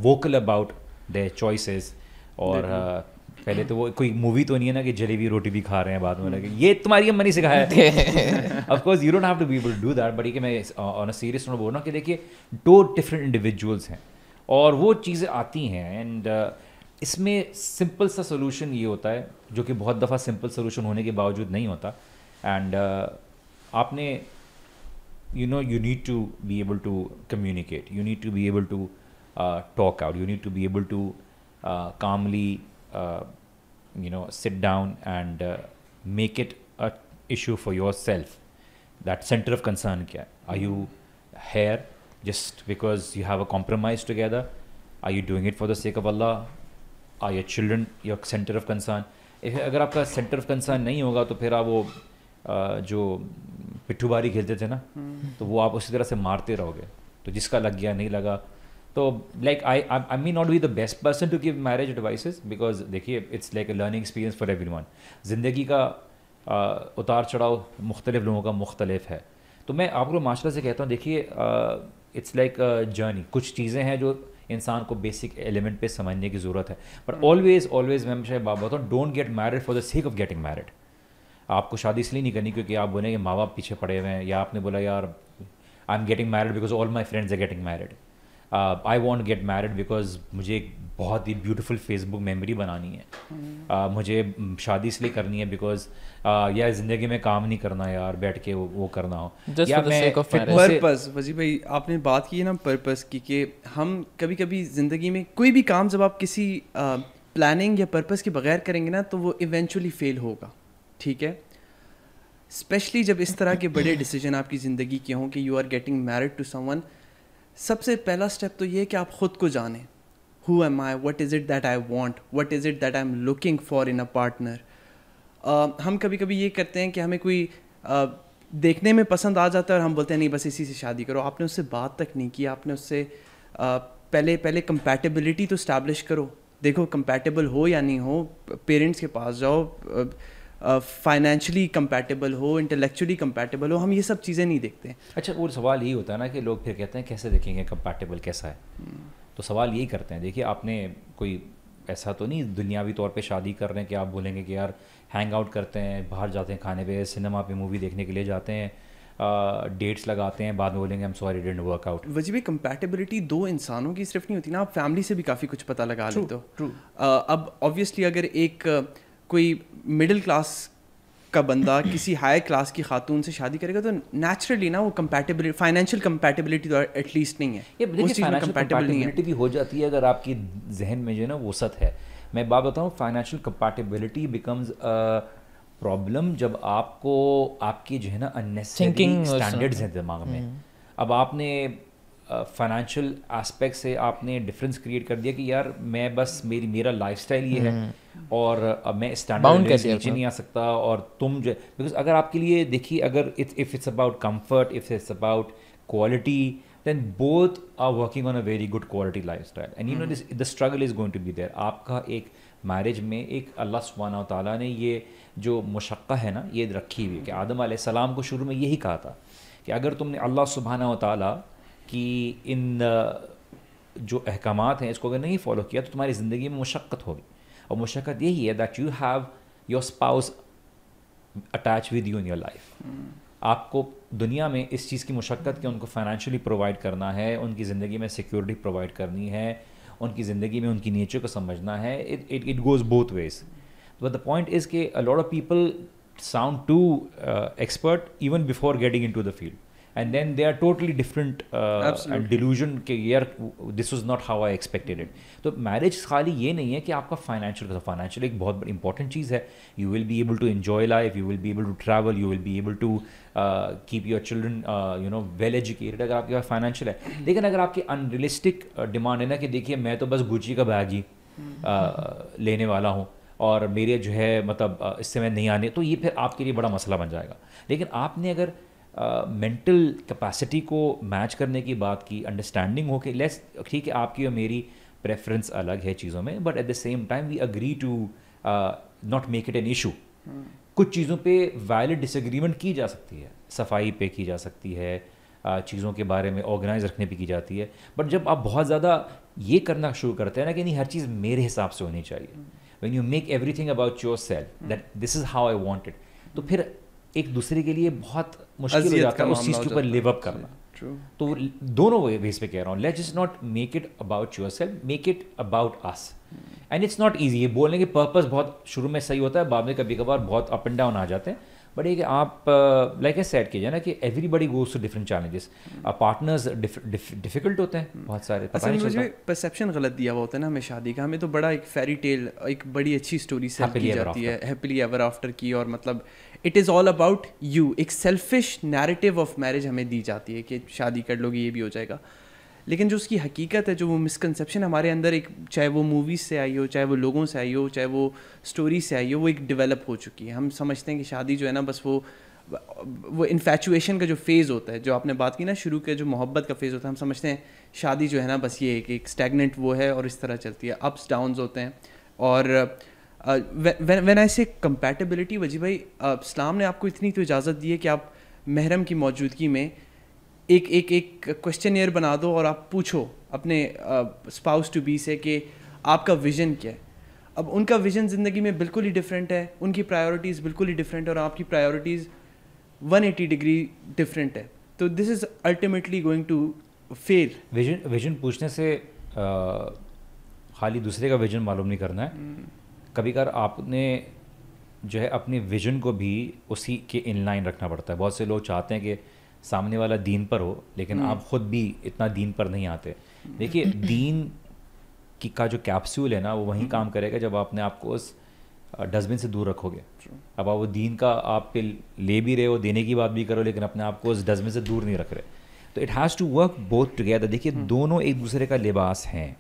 vocal about their choices और uh, पहले तो वो कोई मूवी तो नहीं है ना कि जलेबी रोटी भी खा रहे हैं बाद में लगे hmm. ये तुम्हारी अम्मा नहीं सिखाया of course you don't have to be able do that but ये मैं ऑन अ सीरियस नोट बोल रहा हूँ कि देखिए दो डिफरेंट इंडिविजुअल्स हैं और वो चीज़ें आती हैं एंड uh, इसमें सिंपल सा सोल्यूशन ये होता है जो कि बहुत दफ़ा सिंपल सोल्यूशन होने के बावजूद नहीं होता एंड uh, आपने you know you need to be able to communicate you need to be able to uh, talk out you need to be able to uh, calmly uh, you know sit down and uh, make it a issue for yourself that center of concern kya are you here just because you have a compromise together are you doing it for the sake of allah are your children your center of concern If अगर आपका centre of concern नहीं होगा to फिर आप वो जो पिट्ठू बारी खेलते थे ना हम्म। तो वो आप उसी तरह से मारते रहोगे तो जिसका लग गया नहीं लगा तो like I I may not be the best person to give marriage advice because देखिए it's like a learning experience for everyone ज़िंदगी का आ, उतार चढ़ाव मुख्तलिफ लोगों का मुख्तलिफ है तो मैं आपको माशरा से कहता हूँ देखिए इट्स लाइक जर्नी कुछ चीज़ें हैं जो इंसान को बेसिक एलिमेंट पे समझने की ज़रूरत है बट ऑलवेज ऑलवेज मैं शायद बात बताऊँ don't get married for the sake of getting married आपको शादी इसलिए नहीं करनी क्योंकि आप कि माँ बाप पीछे पड़े हुए हैं या आपने बोला यार I am getting married because all my friends are getting married I want get married because मुझे एक बहुत ही ब्यूटिफुल फेसबुक मेमोरी बनानी है हम्म। uh, मुझे शादी इसलिए करनी है बिकॉज uh, यार जिंदगी में काम नहीं करना यार बैठ के वो, वो करना हो पर्पज वजी भाई आपने बात की है ना पर्पज की कि हम कभी कभी जिंदगी में कोई भी काम जब आप किसी प्लानिंग uh, या पर्पज के बगैर करेंगे ना तो वो इवेंचुअली फेल होगा ठीक है स्पेशली जब इस तरह के बड़े डिसीजन आपकी ज़िंदगी के हों कि you are getting married to someone सबसे पहला स्टेप तो ये है कि आप ख़ुद को जानें who am I what is it that I want what is it that I am looking for in a partner हम कभी कभी ये करते हैं कि हमें कोई uh, देखने में पसंद आ जाता है और हम बोलते हैं नहीं बस इसी से शादी करो आपने उससे बात तक नहीं की आपने उससे uh, पहले पहले कंपैटिबिलिटी तो इस्टेब्लिश करो देखो कंपैटिबल हो या नहीं हो पेरेंट्स के पास जाओ फाइनेंशली कंपैटिबल हो इंटेलेक्चुअली कंपैटिबल हो हम ये सब चीज़ें नहीं देखते हैं अच्छा वो सवाल यही होता है ना कि लोग फिर कहते हैं कैसे देखेंगे कंपैटिबल कैसा है हम्म। तो सवाल यही करते हैं देखिए आपने कोई ऐसा तो नहीं दुनियावी तौर पे शादी कर रहे हैं कि आप बोलेंगे कि यार हैंग आउट करते हैं बाहर जाते हैं खाने पे सिनेमा पे मूवी देखने के लिए जाते हैं डेट्स लगाते हैं बाद में बोलेंगे हम सॉरी डेंट वर्क आउट वजह कंपैटिबिलिटी दो इंसानों की सिर्फ नहीं होती ना आप फैमिली से भी काफ़ी कुछ पता लगा लेते हो ट्रू अब ऑब्वियसली अगर एक uh, कोई मिडिल क्लास का बंदा किसी हाई क्लास की खातून से शादी करेगा तो नेचुरली ना वो कंपैटिबिलिटी फाइनेंशियल कम्पैटेबिलिटी तो एटलीस्ट नहीं है ये कम्पैटेबिलिटी भी हो जाती है अगर आपकी जहन में जो है ना वसत है मैं बात बताऊँ फाइनेंशियल कम्पैटेबिलिटी बिकम्स प्रॉब्लम जब आपको आपकी जो है ना अननेसेसरी स्टैंडर्ड्स हैं दिमाग में हम्म। अब आपने फाइनेंशियल एस्पेक्ट से आपने डिफरेंस क्रिएट कर दिया कि यार मैं बस मेरी मेरा लाइफ स्टाइल ये है हम्म। और मैं स्टैंडर्ड नीचे नहीं आ सकता और तुम जो बिकॉज अगर आपके लिए देखिए अगर it's if it's about comfort if it's about quality then both are working on a very good quality lifestyle and you know this the struggle is going to be there आपका एक marriage में एक अल्लाह सुबहाना तला ने ये जो मशक् है ना ये रखी हुई है कि हम्म। आदम सलाम को शुरू में यही कहा था कि अगर तुमने अल्लाह सुबहाना तला कि इन जो अहकाम हैं इसको अगर नहीं फॉलो किया तो तुम्हारी ज़िंदगी में मशक्क़त होगी और मशक्क़त यही है that you have your spouse attach with you in your life आपको दुनिया में इस चीज़ की मशक्क़त के उनको फाइनेंशियली प्रोवाइड करना है उनकी ज़िंदगी में सिक्योरिटी प्रोवाइड करनी है उनकी ज़िंदगी में उनकी नेचर को समझना है it it goes both ways but the point is के a lot of people sound to expert even before getting into the field and then they are totally different delusion के yeah this was not how I expected it तो marriage खाली ये नहीं है कि आपका financial financial तो एक बहुत बड़ी इंपॉर्टेंट चीज़ है you will be able to enjoy life you will be able to travel you will be able to keep your children you know well educated अगर आपके पास फाइनेंशियल है लेकिन अगर आपकी अनरियलिस्टिक डिमांड है ना कि देखिए मैं तो बस गुची का बैग ही हम्म। uh, लेने वाला हूँ और मेरे जो है मतलब uh, इससे मैं नहीं आने तो ये फिर आपके लिए बड़ा मसला बन जाएगा लेकिन आपने अगर मेंटल uh, कैपेसिटी को मैच करने की बात की अंडरस्टैंडिंग हो के लेस ठीक है आपकी और मेरी प्रेफरेंस अलग है चीज़ों में but at the same time we agree to not make it an issue कुछ चीज़ों पे वायलेंट डिसएग्रीमेंट की जा सकती है सफाई पे की जा सकती है चीज़ों के बारे में ऑर्गेनाइज रखने पे की जाती है बट जब आप बहुत ज़्यादा ये करना शुरू करते हैं ना कि नहीं हर चीज़ मेरे हिसाब से होनी चाहिए when you make everything about yourself that this is how I want it तो फिर एक दूसरे के लिए बहुत मुश्किल हो जाता है उस चीज़ के ऊपर लिव अप करना तो दोनों वेज पे कह रहा हूँ let just not make it about yourself make it about us and it's not easy ये बोलने के पर्पज़ बहुत शुरू में सही होता है बाद में कभी कभार बहुत अप एंड डाउन आ जाते हैं बट ये आप लाइक ए सेट कीजिए ना कि everybody goes to different challenges partners difficult होते हैं hmm. बहुत सारे मुझे परसेप्शन गलत दिया हुआ होता है ना हमें शादी का हमें तो बड़ा एक फेरी टेल एक बड़ी अच्छी स्टोरी से की जाती है हैप्पीली एवर आफ्टर की और मतलब it is all about you एक सेल्फिश नैरेटिव ऑफ मैरिज हमें दी जाती है कि शादी कर लोगे ये भी हो जाएगा लेकिन जो उसकी हकीकत है जो वो मिसकनसप्शन हमारे अंदर एक चाहे वो मूवीज़ से आई हो चाहे वो लोगों से आई हो चाहे वो स्टोरी से आई हो वो एक डेवलप हो चुकी है हम समझते हैं कि शादी जो है ना बस वो वो इन्फेचुएशन का जो फेज़ होता है जो आपने बात की ना शुरू के जो मोहब्बत का फेज़ होता है हम समझते हैं शादी जो है ना बस ये एक, एक स्टेगनेंट वो है और इस तरह चलती है अप्स डाउन होते हैं और वेन आई से कंपेटेबिलिटी वजी भाई इस्लाम ने आपको इतनी तो इजाज़त दी है कि आप महरम की मौजूदगी में एक एक एक क्वेश्चन बना दो और आप पूछो अपने स्पाउस टू बी से कि आपका विजन क्या है अब उनका विजन ज़िंदगी में बिल्कुल ही डिफरेंट है उनकी प्रायोरिटीज़ बिल्कुल ही डिफरेंट है और आपकी प्रायोरिटीज़ 180 डिग्री डिफरेंट है तो this is ultimately going to fail vision vision पूछने से आ, खाली दूसरे का विजन मालूम नहीं करना है हम्म। कभी कभार आपने जो है अपने विजन को भी उसी के इन लाइन रखना पड़ता है बहुत से लोग चाहते हैं कि सामने वाला दीन पर हो लेकिन हम्म। आप ख़ुद भी इतना दीन पर नहीं आते देखिए दीन की का जो कैप्सूल है ना वो वहीं हम्म। काम करेगा जब आप अपने उस डस्टबिन से दूर रखोगे अब आप वो दीन का आप पे ले भी रहे हो देने की बात भी करो लेकिन अपने आप को उस डस्टबिन से दूर नहीं रख रहे तो it has to work both together देखिए हम्म। दोनों एक दूसरे का लिबास हैं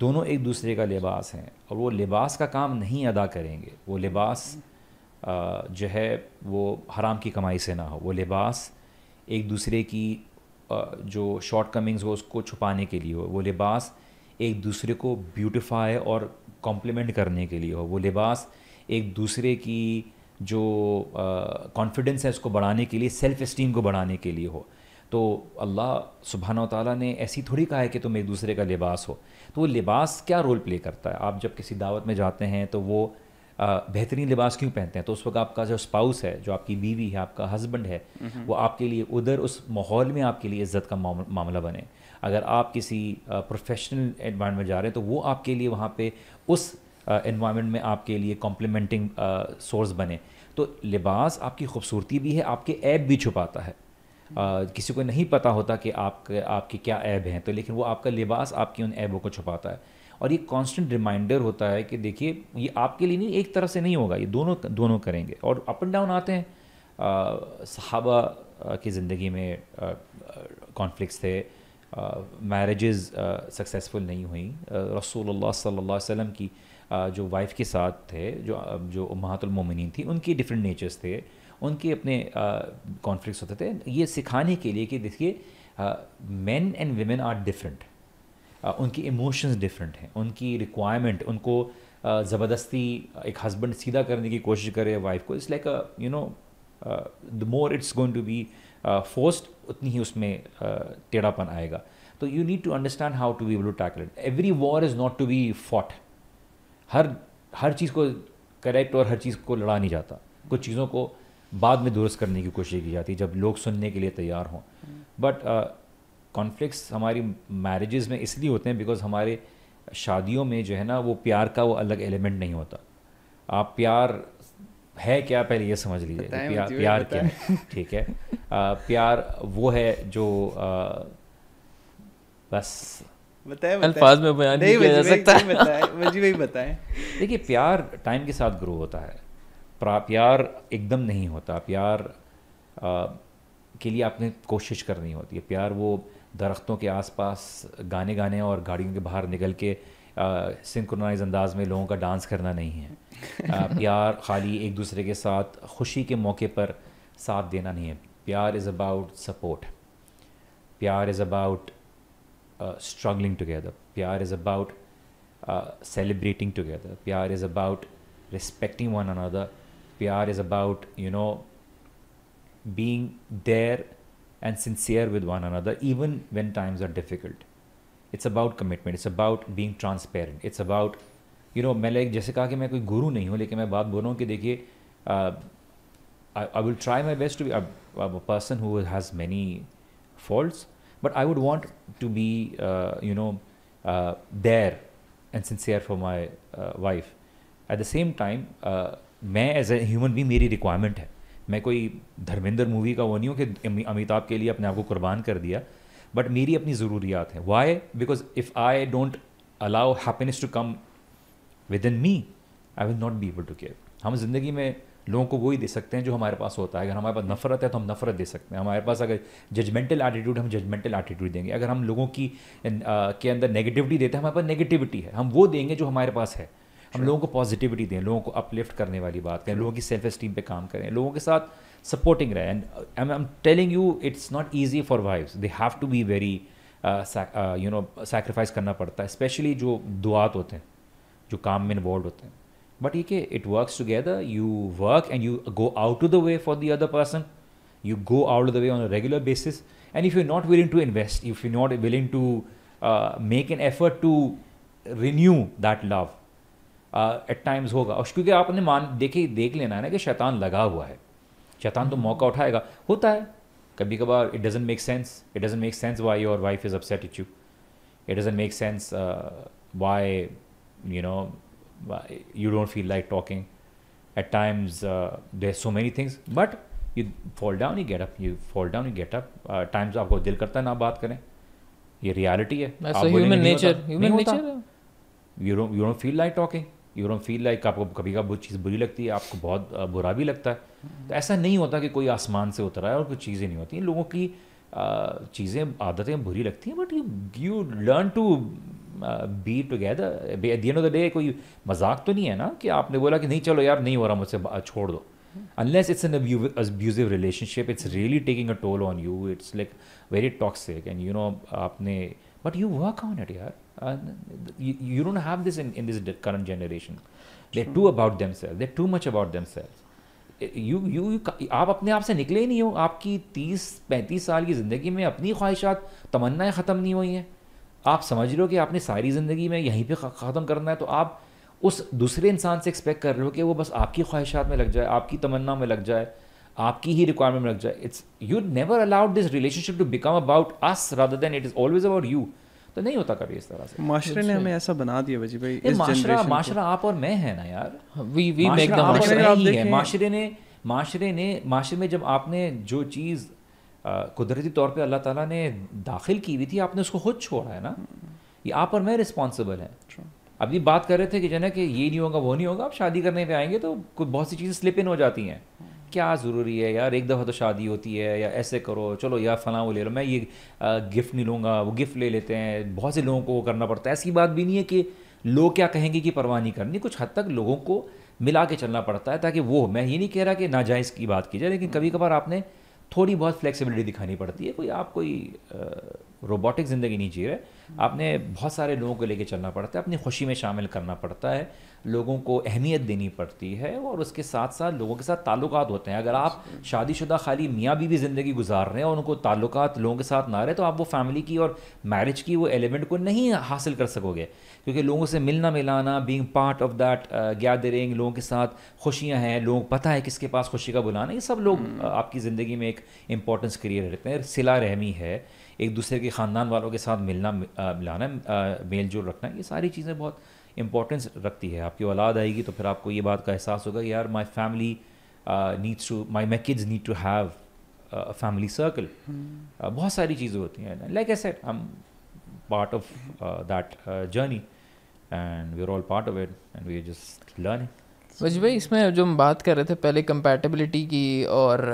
दोनों एक दूसरे का लिबास हैं और वो लिबास का काम नहीं अदा करेंगे वो लिबास जो है वो हराम की कमाई से ना हो वो लिबास एक दूसरे की जो शॉर्ट कमिंग्स हो उसको छुपाने के लिए हो वो लिबास एक दूसरे को ब्यूटिफाई और कॉम्प्लीमेंट करने के लिए हो वो लिबास एक दूसरे की जो कॉन्फिडेंस है उसको बढ़ाने के लिए सेल्फ़ इस्टीम को बढ़ाने के लिए हो तो अल्लाह सुबहाना तौला ने ऐसी थोड़ी कहा है कि तुम एक दूसरे का लिबास हो तो वो लिबास क्या रोल प्ले करता है आप जब किसी दावत में जाते हैं तो वो बेहतरीन लिबास क्यों पहनते हैं तो उस वक्त आपका जो स्पाउस है जो आपकी बीवी है आपका हस्बैंड है वो आपके लिए उधर उस माहौल में आपके लिए इज्जत का मामला बने अगर आप किसी प्रोफेशनल एनवायरनमेंट जा रहे हैं तो वो आपके लिए वहाँ पे उस एनवायरनमेंट में आपके लिए कॉम्प्लीमेंटिंग सोर्स बने तो लिबास आपकी खूबसूरती भी है आपके ऐप भी छुपाता है आ, किसी को नहीं पता होता कि आप आपके क्या ऐब हैं तो लेकिन वो आपका लिबास आपकी उन ऐबों को छुपाता है और ये कांस्टेंट रिमाइंडर होता है कि देखिए ये आपके लिए नहीं एक तरह से नहीं होगा ये दोनों दोनों करेंगे और अप एंड डाउन आते हैं सहाबा की ज़िंदगी में कॉन्फ्लिक्स थे मैरिज़ सक्सेसफुल नहीं हुई रसूल सल्ला वसम की आ, जो वाइफ के साथ थे जो जो महातुलमोमिन थी उनकी डिफरेंट नेचर्स थे उनके अपने कॉन्फ्लिक्स होते थे ये सिखाने के लिए कि देखिए man and women are different उनकी इमोशंस डिफरेंट हैं उनकी रिक्वायरमेंट उनको ज़बरदस्ती एक हस्बैंड सीधा करने की कोशिश करे वाइफ को it's like a you know the more it's going to be forced उतनी ही उसमें टेढ़ापन आएगा तो you need to understand how to be able to tackle it every war is not to be fought हर हर चीज़ को करेक्ट और हर चीज़ को लड़ा नहीं जाता कुछ चीज़ों को बाद में दुरुस्त करने की कोशिश की जाती है जब लोग सुनने के लिए तैयार हों बट हम्म। कॉन्फ्लिक्ट्स हमारी मैरिजेज में इसलिए होते हैं बिकॉज हमारे शादियों में जो है ना वो प्यार का वो अलग एलिमेंट नहीं होता आप प्यार है क्या पहले ये समझ लीजिए प्यार, प्यार क्या है ठीक है आ, प्यार वो है जो आ, बस अल्फाज में बयान नहीं किया जा सकता है बताएं देखिए प्यार टाइम के साथ ग्रो होता है प्यार एकदम नहीं होता प्यार आ, के लिए आपने कोशिश करनी होती है प्यार वो दरख्तों के आसपास गाने गाने और गाड़ियों के बाहर निकल के सिंक्रोनाइज अंदाज में लोगों का डांस करना नहीं है आ, प्यार खाली एक दूसरे के साथ खुशी के मौके पर साथ देना नहीं है प्यार इज़ अबाउट सपोर्ट प्यार इज़ अबाउट स्ट्रगलिंग टुगेदर प्यार इज़ अबाउट सेलिब्रेटिंग टुगेदर प्यार is about respecting one another प्यार is about you know being there and sincere with one another, even when times are difficult. It's about commitment. It's about being transparent. It's about, you know, मैं like जैसे कहा कि मैं कोई गुरु नहीं हूँ लेकिन मैं बात बोल रहा हूँ a person who has many faults, but I would want to be, uh, you know, uh, there and sincere for my uh, wife. At the same time, मैं uh, as a human being मेरी requirement है मैं कोई Dharmendra movie का वो नहीं हूँ कि अमिताभ के लिए अपने आप को कुर्बान कर दिया बट मेरी अपनी ज़रूरियात हैं why because if I don't allow happiness to come within me I will not be able to care हम ज़िंदगी में लोगों को वही दे सकते हैं जो हमारे पास होता है अगर हमारे पास नफरत है तो हम नफरत दे सकते हैं हमारे पास अगर जजमेंटल एटीट्यूड हम जजमेंटल एटीट्यूड देंगे अगर हम लोगों की के अंदर नेगेटिविटी देते हैं हमारे पास नेगेटिविटी है हम वो देंगे जो हमारे पास है हम लोगों को पॉजिटिविटी दें लोगों को अपलिफ्ट करने वाली बात करें लोगों की सेल्फ स्टीम पे काम करें लोगों के साथ सपोर्टिंग रहे and I am telling you it's not easy for wives they have to be very you know sacrifice करना पड़ता है स्पेशली जो दुआत होते हैं जो काम में इन्वॉल्व होते हैं बट ये कि it works together you work and you go out to the way for the other person you go out the way on regular basis and if you not willing to invest if you not willing to make an effort to an that to at times होगा और क्योंकि आपने मान देखे देख लेना है ना कि शैतान लगा हुआ है शैतान तो हम्म। मौका उठाएगा होता है कभी कभार it doesn't make sense it doesn't make sense why your wife is upset it you it doesn't make sense why you know you don't feel like talking at times there so many things but you fall down you get up you fall down you get up times आपको दिल करता है ना बात करें ये reality है you don't feel like talking you don't feel like आपको कभी कभी चीज़ बुरी लगती है आपको बहुत बुरा भी लगता है तो ऐसा नहीं होता कि कोई आसमान से उतरा है और कुछ चीज़ें नहीं होती लोगों की चीज़ें आदतें बुरी लगती हैं but you you learn to be together at the end of the day कोई मजाक तो नहीं है ना कि आपने बोला कि नहीं चलो यार नहीं हो रहा मुझसे छोड़ दो unless it's an abusive relationship it's really taking a toll on you it's like very toxic and you know आपने but you work on it यार Uh, you, you, don't have this in, in this current generation they're too about themselves they're too much about themselves uh, you, you, आप अपने आप से निकले ही नहीं हो आपकी तीस पैंतीस साल की ज़िंदगी में अपनी ख्वाहिशात तमन्नाएं ख़त्म नहीं हुई हैं आप समझ रहे हो कि आपने सारी ज़िंदगी में यहीं पे ख़त्म करना है तो आप उस दूसरे इंसान से एक्सपेक्ट कर रहे हो कि वो बस आपकी ख्वाहिशात में लग जाए आपकी तमन्ना में लग जाए आपकी ही रिक्वायरमेंट में लग जाए it's you never allowed this relationship to become about us rather than it is always about you तो नहीं होता कभी इस तरह से माशरे ने अच्छा। हमें ऐसा बना दिया भाई भाई इस माशरा माशरा आप और मैं है ना यार वी वी मेक द माशरा माशरे ने माशरे ने माशरे में जब आपने जो चीज़ कुदरती तौर पे अल्लाह ताला ने दाखिल की हुई थी आपने उसको खुद छोड़ा है ना ये आप और मैं रिस्पॉन्सिबल हैं अभी बात कर रहे थे कि जो है ना कि ये नहीं होगा वो नहीं होगा आप शादी करने पे आएंगे तो कुछ बहुत सी चीज़ें स्लिप इन हो जाती हैं क्या ज़रूरी है यार एक दफ़ा तो शादी होती है या ऐसे करो चलो यार फलाँ वो ले लो मैं ये गिफ्ट नहीं लूँगा वो गिफ्ट ले लेते हैं बहुत से लोगों को वो करना पड़ता है ऐसी बात भी नहीं है कि लोग क्या कहेंगे कि परवाह नहीं करनी कुछ हद तक लोगों को मिला के चलना पड़ता है ताकि वो मैं ये नहीं कह रहा कि नाजायज़ की बात की जाए लेकिन कभी कभार आपने थोड़ी बहुत फ्लेक्सिबिलिटी दिखानी पड़ती है कोई आप कोई रोबोटिक ज़िंदगी नहीं जी रहे आपने बहुत सारे लोगों को लेके चलना पड़ता है अपनी खुशी में शामिल करना पड़ता है लोगों को अहमियत देनी पड़ती है और उसके साथ साथ लोगों के साथ ताल्लुक होते हैं अगर आप शादीशुदा खाली मियाँ भी ज़िंदगी गुजार रहे हैं और उनको ताल्लुक लोगों के साथ ना रहे तो आप वो फैमिली की और मैरिज की वो एलिमेंट को नहीं हासिल कर सकोगे क्योंकि लोगों से मिलना मिलाना being part of that gathering लोगों के साथ खुशियाँ हैं लोगों को पता है किसके पास खुशी का बुलाना ये सब लोग हम्म। आपकी ज़िंदगी में एक इंपॉर्टेंस क्रिएट रहते हैं सिला रहमी है एक दूसरे के ख़ानदान वालों के साथ मिलना मिलाना मेल जोल रखना ये सारी चीज़ें बहुत इंपॉर्टेंस रखती है आपकी औलाद आएगी तो फिर आपको ये बात का एहसास होगा यार my family needs to my my kids need to have family circle बहुत सारी चीज़ें होती हैं like I said I am part of that journey and we are all part of it and we just learning was भाई इसमें जो हम बात कर रहे थे पहले कंपैटिबिलिटी की और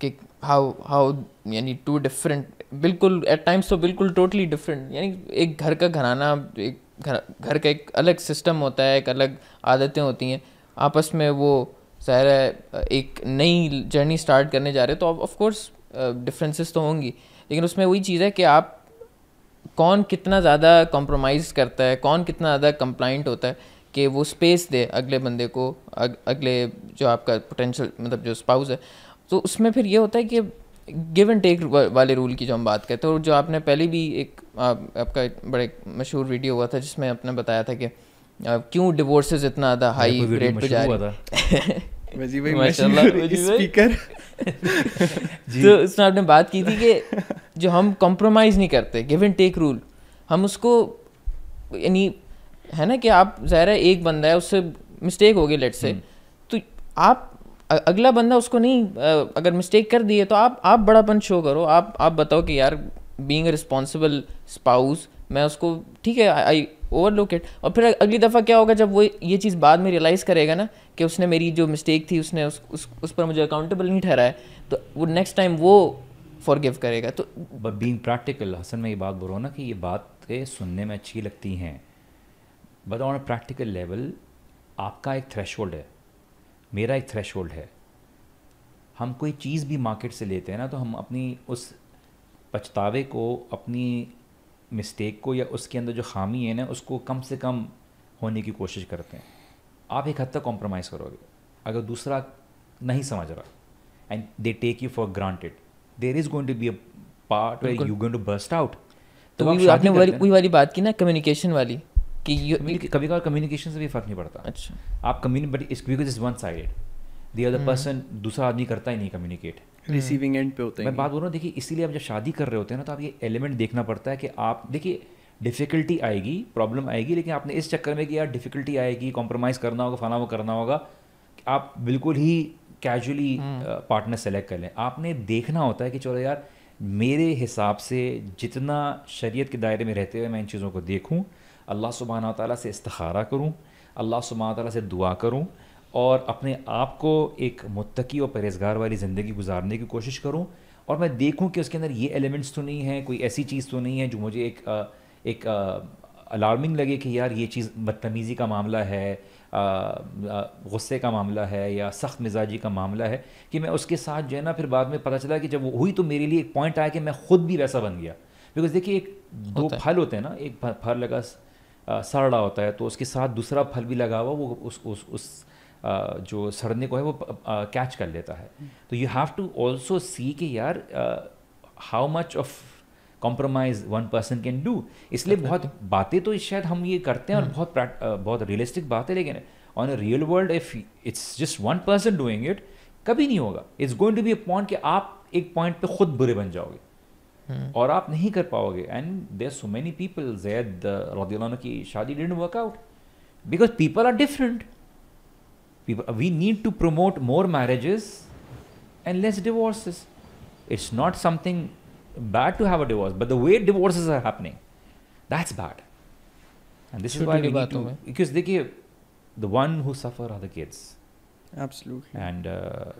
कि हाउ हाउ यानी टू डिफरेंट बिल्कुल एट टाइम्स तो बिल्कुल टोटली डिफरेंट यानी एक घर का घराना एक घर घर का एक अलग सिस्टम होता है एक अलग आदतें होती हैं आपस में वो ज़ाहिर है एक नई जर्नी स्टार्ट करने जा रहे हो तो ऑफकोर्स कोर्स डिफरेंसेस तो होंगी लेकिन उसमें वही चीज़ है कि आप कौन कितना ज़्यादा कॉम्प्रोमाइज़ करता है कौन कितना ज़्यादा कंप्लाइंट होता है कि वो स्पेस दे अगले बंदे को अग, अगले जो आपका पोटेंशियल मतलब जो स्पाउस है तो उसमें फिर ये होता है कि गिव एंड टेक वाले रूल की जो हम बात करते हैं और जो आपने पहले भी एक आप, आपका एक बड़े मशहूर वीडियो हुआ था जिसमें आपने बताया था कि क्यों डिवोर्सेज इतना ज़्यादा हाई रेट पे जा रही वजी भाई स्पीकर तो उसमें आपने बात की थी कि जो हम कॉम्प्रोमाइज़ नहीं करते गिव एंड टेक रूल हम उसको यानी है ना कि आप ज़ाहिर है एक बंदा है उससे मिस्टेक हो गई लेट से हम्म। तो आप अगला बंदा उसको नहीं अगर मिस्टेक कर दिए तो आप आप बड़ापन शो करो आप आप बताओ कि यार बींग रिस्पॉन्सिबल स्पाउस मैं उसको ठीक है आई ओवर इट और फिर अगली दफ़ा क्या होगा जब वो ये चीज़ बाद में रियलाइज़ करेगा ना कि उसने मेरी जो मिस्टेक थी उसने उस उस, उस पर मुझे अकाउंटेबल नहीं ठहराया तो वो नेक्स्ट टाइम वो गिव करेगा तो बट बींग प्रैक्टिकल हसन मैं ये बात बोल रहा हूँ ना कि ये बात सुनने में अच्छी लगती हैं बट ऑन प्रैक्टिकल लेवल आपका एक थ्रेश है मेरा एक थ्रेश है हम कोई चीज़ भी मार्केट से लेते हैं ना तो हम अपनी उस पछतावे को अपनी मिस्टेक को या उसके अंदर जो खामी है ना उसको कम से कम होने की कोशिश करते हैं आप एक हद तक कॉम्प्रोमाइज़ करोगे अगर दूसरा नहीं समझ रहा and they take you for granted there is going to be a part you going to burst out तो, तो आपने वाली बात की ना कम्युनिकेशन वाली कि कभी कभार कम्युनिकेशन से भी फर्क नहीं पड़ता अच्छा आप communicate because is one sided the other person दूसरा आदमी करता ही नहीं कम्युनिकेट रिसीविंग एंड पे होता है मैं बात बोल रहा हूँ देखिए इसीलिए आप जब शादी कर रहे होते हैं ना तो आप ये एलिमेंट देखना पड़ता है कि आप देखिए डिफ़िकल्टी आएगी प्रॉब्लम आएगी लेकिन आपने इस चक्कर में कि यार डिफ़िकल्टी आएगी कॉम्प्रोमाइज़ करना होगा फलाना वो करना होगा आप बिल्कुल ही कैजुअली पार्टनर सेलेक्ट कर लें आपने देखना होता है कि चलो यार मेरे हिसाब से जितना शरीयत के दायरे में रहते हुए मैं इन चीज़ों को देखूँ अल्लाह सुबहाना ताली से इस्तारा करूँ अल्लाह सुबहाना ताली से दुआ करूँ और अपने आप को एक मतकी और परहेजगार वाली ज़िंदगी गुजारने की कोशिश करूँ और मैं देखूँ कि उसके अंदर ये एलिमेंट्स तो नहीं है कोई ऐसी चीज़ तो नहीं है जो मुझे एक एक अलार्मिंग लगे कि यार ये चीज़ बदतमीज़ी का मामला है गुस्से का मामला है या सख्त मिजाजी का मामला है कि मैं उसके साथ जो है ना फिर बाद में पता चला कि जब वो हुई तो मेरे लिए एक पॉइंट आया कि मैं ख़ुद भी वैसा बन गया बिकॉज देखिए एक दो फल होते हैं ना एक फल लगा सड़ा होता है तो उसके साथ दूसरा फल भी लगा हुआ वो उस उस उस आ, जो सड़ने को है वो कैच कर लेता है हम्म। तो you have to also see कि यार how much of compromise one person can do इसलिए बहुत बातें तो शायद हम ये करते हैं और हम्म। बहुत uh, बहुत रियलिस्टिक बात है लेकिन on real world if it's just one person doing it कभी नहीं होगा it's going to be a point कि आप एक पॉइंट पे खुद बुरे बन जाओगे और hmm. आप नहीं कर पाओगे and there so many people जैद की शादी did work out because people are different we need to promote more marriages and less divorces it's not something bad to have a divorce but the way divorces are happening that's bad and this because देखिए the one who suffer are the kids and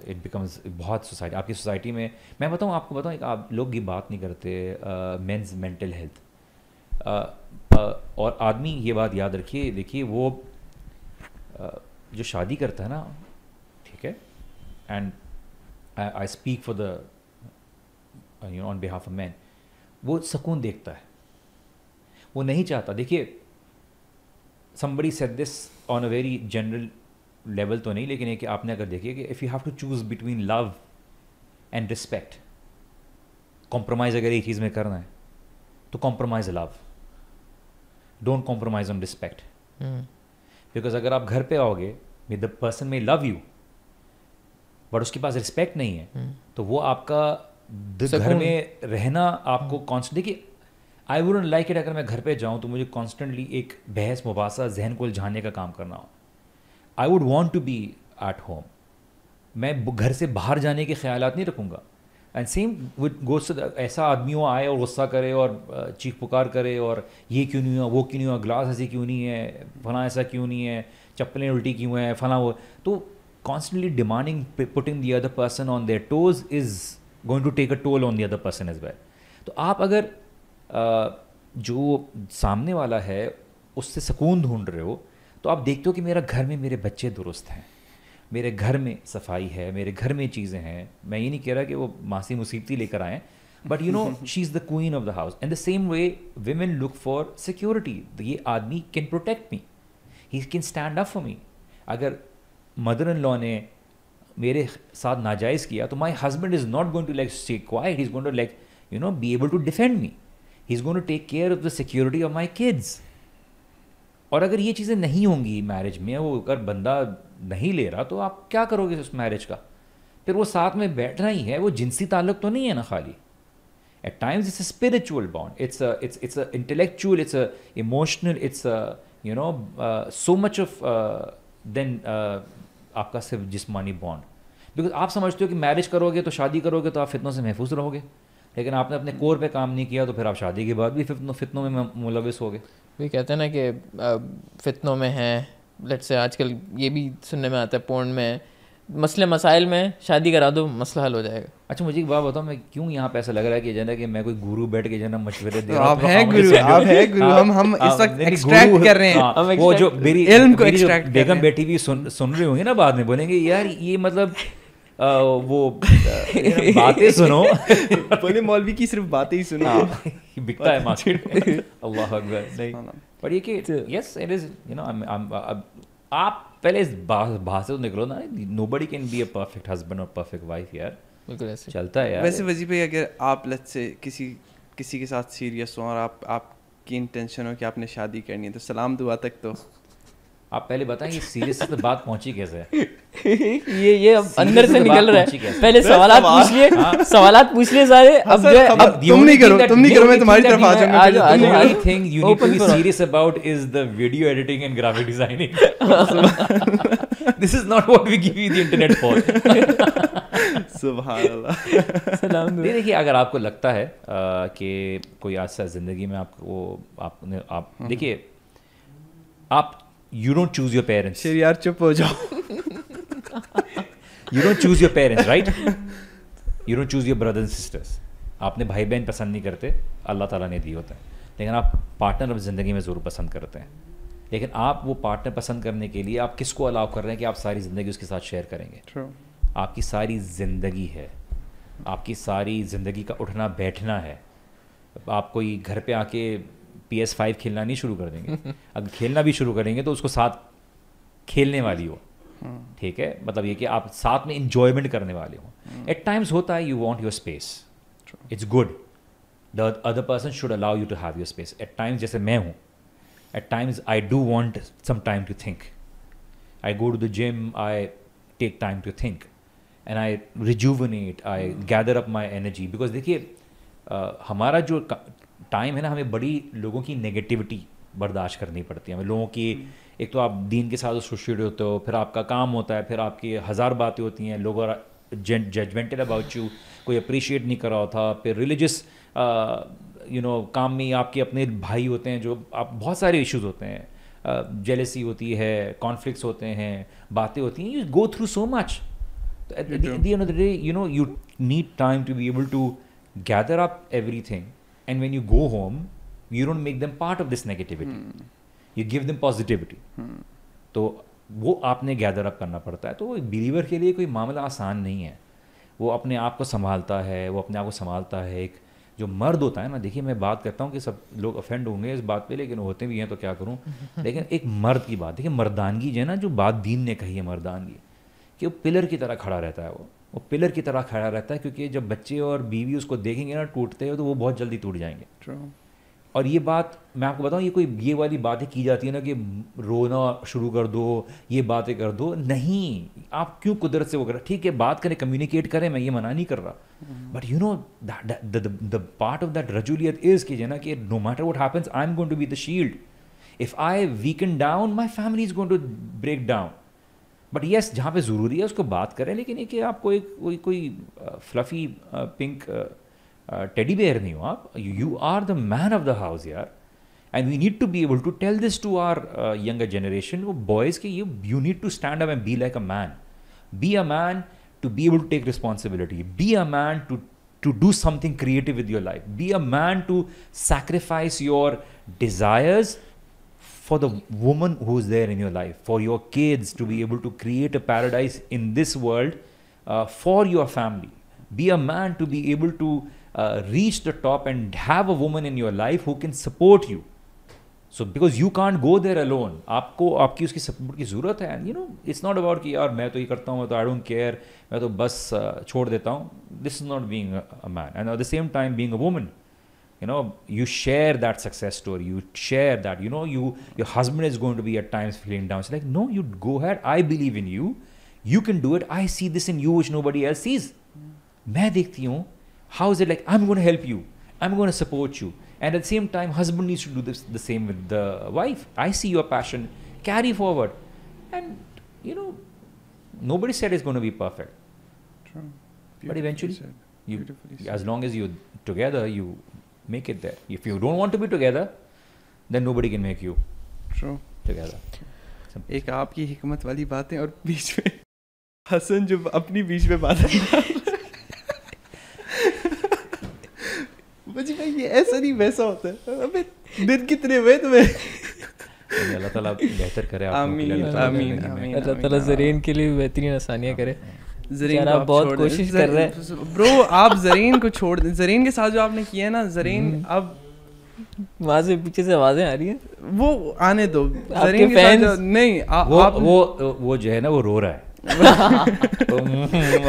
it becomes बहुत society आपकी society में मैं बताऊँ आपको बताऊँ एक आप लोग ये बात नहीं करते मेंस मेंटल हेल्थ और आदमी ये बात याद रखिए देखिए वो uh, जो शादी करता है ना ठीक है and I speak for the you know on behalf of man वो सुकून देखता है वो नहीं चाहता देखिए somebody said this on a very general level तो नहीं लेकिन एक आपने अगर देखिए कि if you have to choose between love and respect compromise अगर एक चीज़ में करना है तो compromise love don't compromise on respect because अगर आप घर पे आओगे विद द पर्सन में लव यू बट उसके पास रिस्पेक्ट नहीं है hmm. तो वो आपका घर में रहना आपको कॉन्स्टेंट hmm. देखिए आई वुडेंट लाइक इट अगर मैं घर पे जाऊँ तो मुझे कॉन्स्टेंटली एक बहस मुबासा जहन को उलझाने का काम करना हो I would want to be at home मैं घर से बाहर जाने के ख्याल नहीं रखूँगा एंड सेम विद ऐसा आदमी हो आए और गुस्सा करे और चीख पुकार करे और ये क्यों नहीं हुआ वो क्यों नहीं हुआ ग्लास ऐसी क्यों नहीं है फला ऐसा क्यों नहीं है चप्पलें उल्टी क्यों है फला वो तो constantly demanding putting the other person on their toes is going to take a toll on the other person is well तो आप अगर जो सामने वाला है उससे सुकून ढूंढ रहे हो तो आप देखते हो कि मेरा घर में मेरे बच्चे दुरुस्त हैं मेरे घर में सफाई है मेरे घर में चीज़ें हैं मैं ये नहीं कह रहा कि वो मासी मुसीबती लेकर आएँ but you know she is the queen of the house and the same way women look for security ये आदमी can protect me he can stand up for me अगर मदर इन लॉ ने मेरे साथ नाजायज़ किया तो my husband is not going to like stay quiet is going to like you know be able to defend me he is going to take care of the security of my kids और अगर ये चीज़ें नहीं होंगी marriage में वो अगर बंदा नहीं ले रहा तो आप क्या करोगे उस मैरिज का फिर वो साथ में बैठना ही है वो जिनसी ताल्लुक तो नहीं है ना खाली at times it's a spiritual bond it's it's it's a intellectual it's a emotional it's a you know so much of then आपका सिर्फ जिसमानी बॉन्ड बिकॉज आप समझते हो कि मैरिज करोगे तो शादी करोगे तो आप फितनों से महफूज रहोगे लेकिन आपने अपने कोर पे काम नहीं किया तो फिर आप शादी के बाद भी फितनों फितनों में मुलविस हो गए वही कहते हैं ना कि फितनों में हैं लेट से आजकल ये भी सुनने में आता है पोर्न में मसले मसाइल में शादी करा दो मसला हल हो जाएगा अच्छा मुझे एक बात बताओ मैं क्यों यहाँ पे ऐसा लग रहा है कि जना कि मैं कोई गुरु बैठ के जाना मशवरे दे रहा हूँ आप हैं गुरु आप हैं गुरु हाँ, हम हम इस हाँ, वक्त एक्सट्रैक्ट कर रहे हैं हाँ, वो जो मेरी इल्म को एक्सट्रैक्ट बेगम बेटी भी सुन सुन रही होंगी ना बाद में बोलेंगे यार ये मतलब वो बातें सुनो बोले मौलवी की सिर्फ बातें ही सुना हाँ, बिकता है मार्केट अल्लाह अकबर नहीं पर ये कि yes it is you know आप पहले इस भाषा से तो निकलो ना nobody can be a perfect husband और परफेक्ट वाइफ यार बिल्कुल ऐसे चलता है यार वैसे वजी भाई अगर आप लत से किसी किसी के साथ सीरियस हो और आप आपकी इंटेंशन हो कि आपने शादी करनी है तो सलाम दुआ तक तो आप पहले बताएंगे सीरियस में तो बात पहुंची कैसे ये ये अब अंदर से तो निकल रहा है पहले सवाल पूछ लिए हाँ। सवाल पूछ लिए सारे हाँ अब जो है अब तुम नहीं करो तुम नहीं करो मैं तुम्हारी तरफ आ जाऊंगा I think you need to be serious about is the video editing and graphic designing this is not what we give you the internet for सुबह देखिए अगर आपको लगता है कि कोई आज जिंदगी में आपको आपने आप हम्म। देखिए आप you don't choose your parents शेर यार चुप हो जाओ you don't choose your parents right you don't choose your brothers and sisters आपने भाई बहन पसंद नहीं करते अल्लाह ताला ने दी होते हैं लेकिन आप पार्टनर अपनी ज़िंदगी में ज़रूर पसंद करते हैं लेकिन आप वो पार्टनर पसंद करने के लिए आप किसको अलाउ कर रहे हैं कि आप सारी ज़िंदगी उसके साथ शेयर करेंगे True. आपकी सारी ज़िंदगी है आपकी सारी ज़िंदगी का उठना बैठना है आप कोई घर पे आके पी एस फाइव खेलना नहीं शुरू कर देंगे अगर खेलना भी शुरू करेंगे तो उसको साथ खेलने वाली हो हाँ। ठीक है मतलब ये कि आप साथ में इंजॉयमेंट करने वाले हो एट हाँ। टाइम्स होता है you want your space it's good the other person should allow you to have your space at times जैसे मैं हूँ at times I do want some time to think I go to the gym I take time to think and I rejuvenate I gather up my energy because देखिए हमारा जो time है ना हमें बड़ी लोगों की नेगेटिविटी बर्दाश्त करनी पड़ती है हमें लोगों की हम्म। एक तो आप दीन के साथ एसोशिएट होते हो फिर आपका काम होता है फिर आपकी हज़ार बातें होती हैं लोग जजमेंटल अबाउट यू कोई अप्रिशिएट नहीं कर रहा होता फिर रिलीजियस यू नो काम में आपके अपने भाई होते हैं जो आप बहुत सारे इश्यूज होते हैं जेलेसी uh, होती है कॉन्फ्लिक्स होते हैं बातें होती हैं you go through so much at end of the day you know you need time to be able to gather up everything and when you go home you don't make them part of this negativity hmm. you give them positivity hmm. तो वो आपने gather up करना पड़ता है तो believer के लिए कोई मामला आसान नहीं है वो अपने आप को संभालता है वो अपने आप को संभालता है एक जो मर्द होता है ना देखिए मैं बात करता हूँ कि सब लोग अफेंड होंगे इस बात पे लेकिन होते भी हैं तो क्या करूँ लेकिन एक मर्द की बात देखिए मर्दानगी जो है ना जो बात दीन ने कही है मर्दानगी कि वो पिलर की तरह खड़ा रहता है वो वो पिलर की तरह खड़ा रहता है क्योंकि जब बच्चे और बीवी उसको देखेंगे ना टूटते हो तो वो बहुत जल्दी टूट जाएंगे True. और ये बात मैं आपको बताऊँ ये कोई ये वाली बातें की जाती है ना कि रोना शुरू कर दो ये बातें कर दो नहीं आप क्यों कुदरत से वो कर ठीक है बात करें कम्युनिकेट करें मैं ये मना नहीं कर रहा but you know the part of that resilience is कि ना कि no matter what happens I am going to be the shield if I weaken down my family is going to break down but yes जहाँ पे ज़रूरी है उसको बात करें लेकिन ये कि आपको एक कोई कोई फ्लफ़ी पिंक टेडी बेयर नहीं हो आप you are the man of the house यार and we need to be able to tell this to our younger generation वो बॉयज़ के you you need to stand up and be like a man be a man to be able to take responsibility be a man to to do something creative with your life be a man to sacrifice your desires for the woman who's there in your life, for your kids to be able to create a paradise in this world uh, for your family. Be a man to be able to uh, reach the top and have a woman in your life who can support you. because you can't go there alone, आपको आपकी उसकी support की ज़रूरत है and you know it's not about कि यार मैं तो ये करता हूँ मैं तो आई डोंट केयर मैं तो बस uh, छोड़ देता हूँ this is not being a man and at the same time being a woman you know you share that success story you share that you know you your husband is going to be at times feeling down it's like no you go ahead i believe in you you can do it i see this in you which nobody else sees yeah. how is it like i'm going to help you i'm going to support you and at the same time husband needs to do this the same with the wife i see your passion carry forward and you know nobody said it's going to be perfect True. but eventually you, as long as you're together you make it there. If you don't want to be together, then nobody can make you True. together. एक आपकी हिकमत वाली बातें और बीच में हसन जो अपनी बीच में बात भाई ये ऐसा नहीं वैसा होता है अबे दिन कितने हुए तुम्हें अल्लाह ताला बेहतर करे आमीन आमीन अल्लाह ताला जरीन के लिए बेहतरीन आसानियाँ हाँ, करे हाँ। जरीन आप बहुत कोशिश कर रहे हैं ब्रो आप जरीन को छोड़ दें जरीन के साथ जो आपने किया ना जरीन हम्म। अब वहां से पीछे से आवाजें आ रही वो आने दो जरीन के नहीं आप वो वो जो है ना वो रो रहा है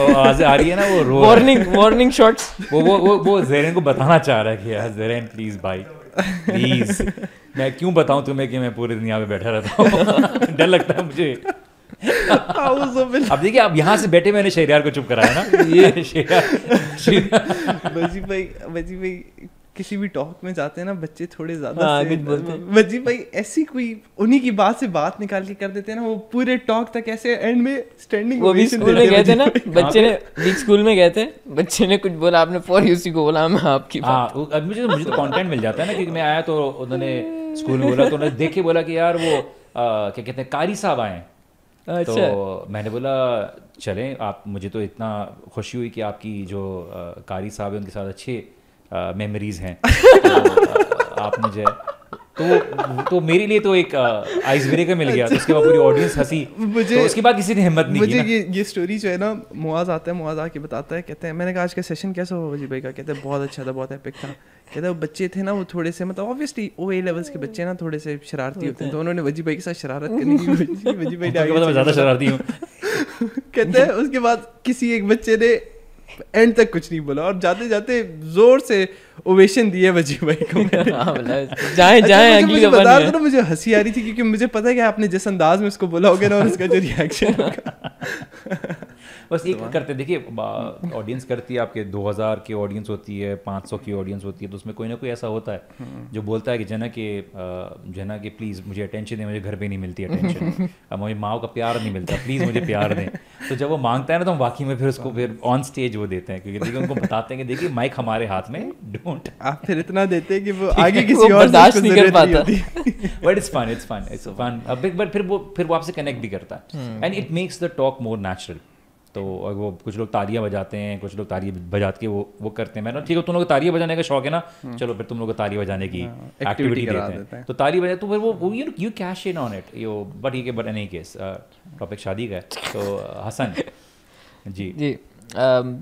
आवाजें आ रही है ना वो रो वार्निंग वार्निंग शॉट्स वो वो वो, को बताना चाह रहा है कि यार प्लीज भाई प्लीज मैं क्यों बताऊं तुम्हें कि मैं पूरे दिन यहाँ पे बैठा रहता हूँ डर लगता है मुझे अब देखिए आप यहाँ से बैठे मैंने शेरियार को चुप कराया ना ये बजी भाई बजी भाई किसी भी टॉक में जाते हैं ना बच्चे थोड़े ज्यादा हाँ, बजी भाई ऐसी कोई उन्हीं की बात से बात निकाल के कर देते हैं ना वो पूरे टॉक तक ऐसे एंड में स्टैंडिंग वो भी स्कूल में गए थे ना बच्चे ने हाँ। बीच स्कूल में गए थे बच्चे ने कुछ बोला आपने फॉर यूसी को बोला मैं आपकी हाँ मुझे तो मुझे तो कंटेंट मिल जाता है ना क्योंकि मैं आया तो उन्होंने स्कूल में बोला तो उन्होंने देख के बोला कि यार वो क्या कहते हैं कारी साहब आए तो अच्छा। तो मैंने बोला चलें आप मुझे तो इतना खुशी हुई कि आपकी जो कारी साहब है उनके साथ अच्छे मेमोरीज हैं तो, आप मुझे तो तो मेरे लिए तो एक आइस ब्रेकर मिल गया अच्छा। उसके बाद पूरी ऑडियंस हंसी मुझे तो उसके बाद किसी ने हिम्मत नहीं मुझे की ये ये स्टोरी जो है ना मुआज आता है मुआज आके बताता है कहते हैं मैंने कहा आज का सेशन कैसा हुआ वजी भाई का कहते हैं बहुत अच्छा था बहुत एपिक था कहते हैं बच्चे थे ना वो थोड़े से मतलब ऑब्वियसली ओ ए लेवल्स के बच्चे ना थोड़े से शरारती होते हैं तो, तो उन्होंने वजी भाई के साथ शरारत करने की वजी भाई मतलब ज़्यादा शरारती हूँ कहते हैं उसके बाद किसी एक बच्चे ने एंड तक कुछ नहीं बोला और जाते जाते जोर से ओवेशन दिए वजीब भाई को जाए हाँ, मतलब जाए अच्छा, अगली मुझे बता मुझे हंसी आ रही थी क्योंकि मुझे पता है कि आपने जिस अंदाज में उसको बोला होगा ना और उसका जो रिएक्शन होगा बस एक तो हाँ। करते देखिए ऑडियंस करती है आपके 2000 की ऑडियंस होती है 500 की ऑडियंस होती है तो उसमें कोई ना कोई ऐसा होता है हम्म। जो बोलता है कि जना के जना के प्लीज़ मुझे अटेंशन दें मुझे घर पे नहीं मिलती अटेंशन अब मुझे माओ का प्यार नहीं मिलता प्लीज़ मुझे प्यार दें तो जब वो मांगता है ना तो हम वाकई में फिर उसको फिर ऑन स्टेज वो देते हैं क्योंकि देखिए उनको बताते हैं कि देखिए माइक हमारे हाथ में डोंट आप फिर इतना देते हैं कि वो आगे किसी और बर्दाश्त नहीं कर पाता but it's fun it's fun it's fun but फिर वो फिर वो आपसे कनेक्ट भी करता है and it makes the talk more natural तो वो कुछ लोग तालियाँ बजाते हैं कुछ लोग तालियाँ बजा के वो वो करते हैं मैंने ठीक है तुम लोग को बजाने का शौक है ना हाँ। चलो फिर तुम लोग को बजाने की एक्टिविटी हाँ, देते हैं तो ताली बजा तो फिर वो you you cash in on it yo but ये बट एनी केस टॉपिक शादी का है तो uh, हसन जी जी um,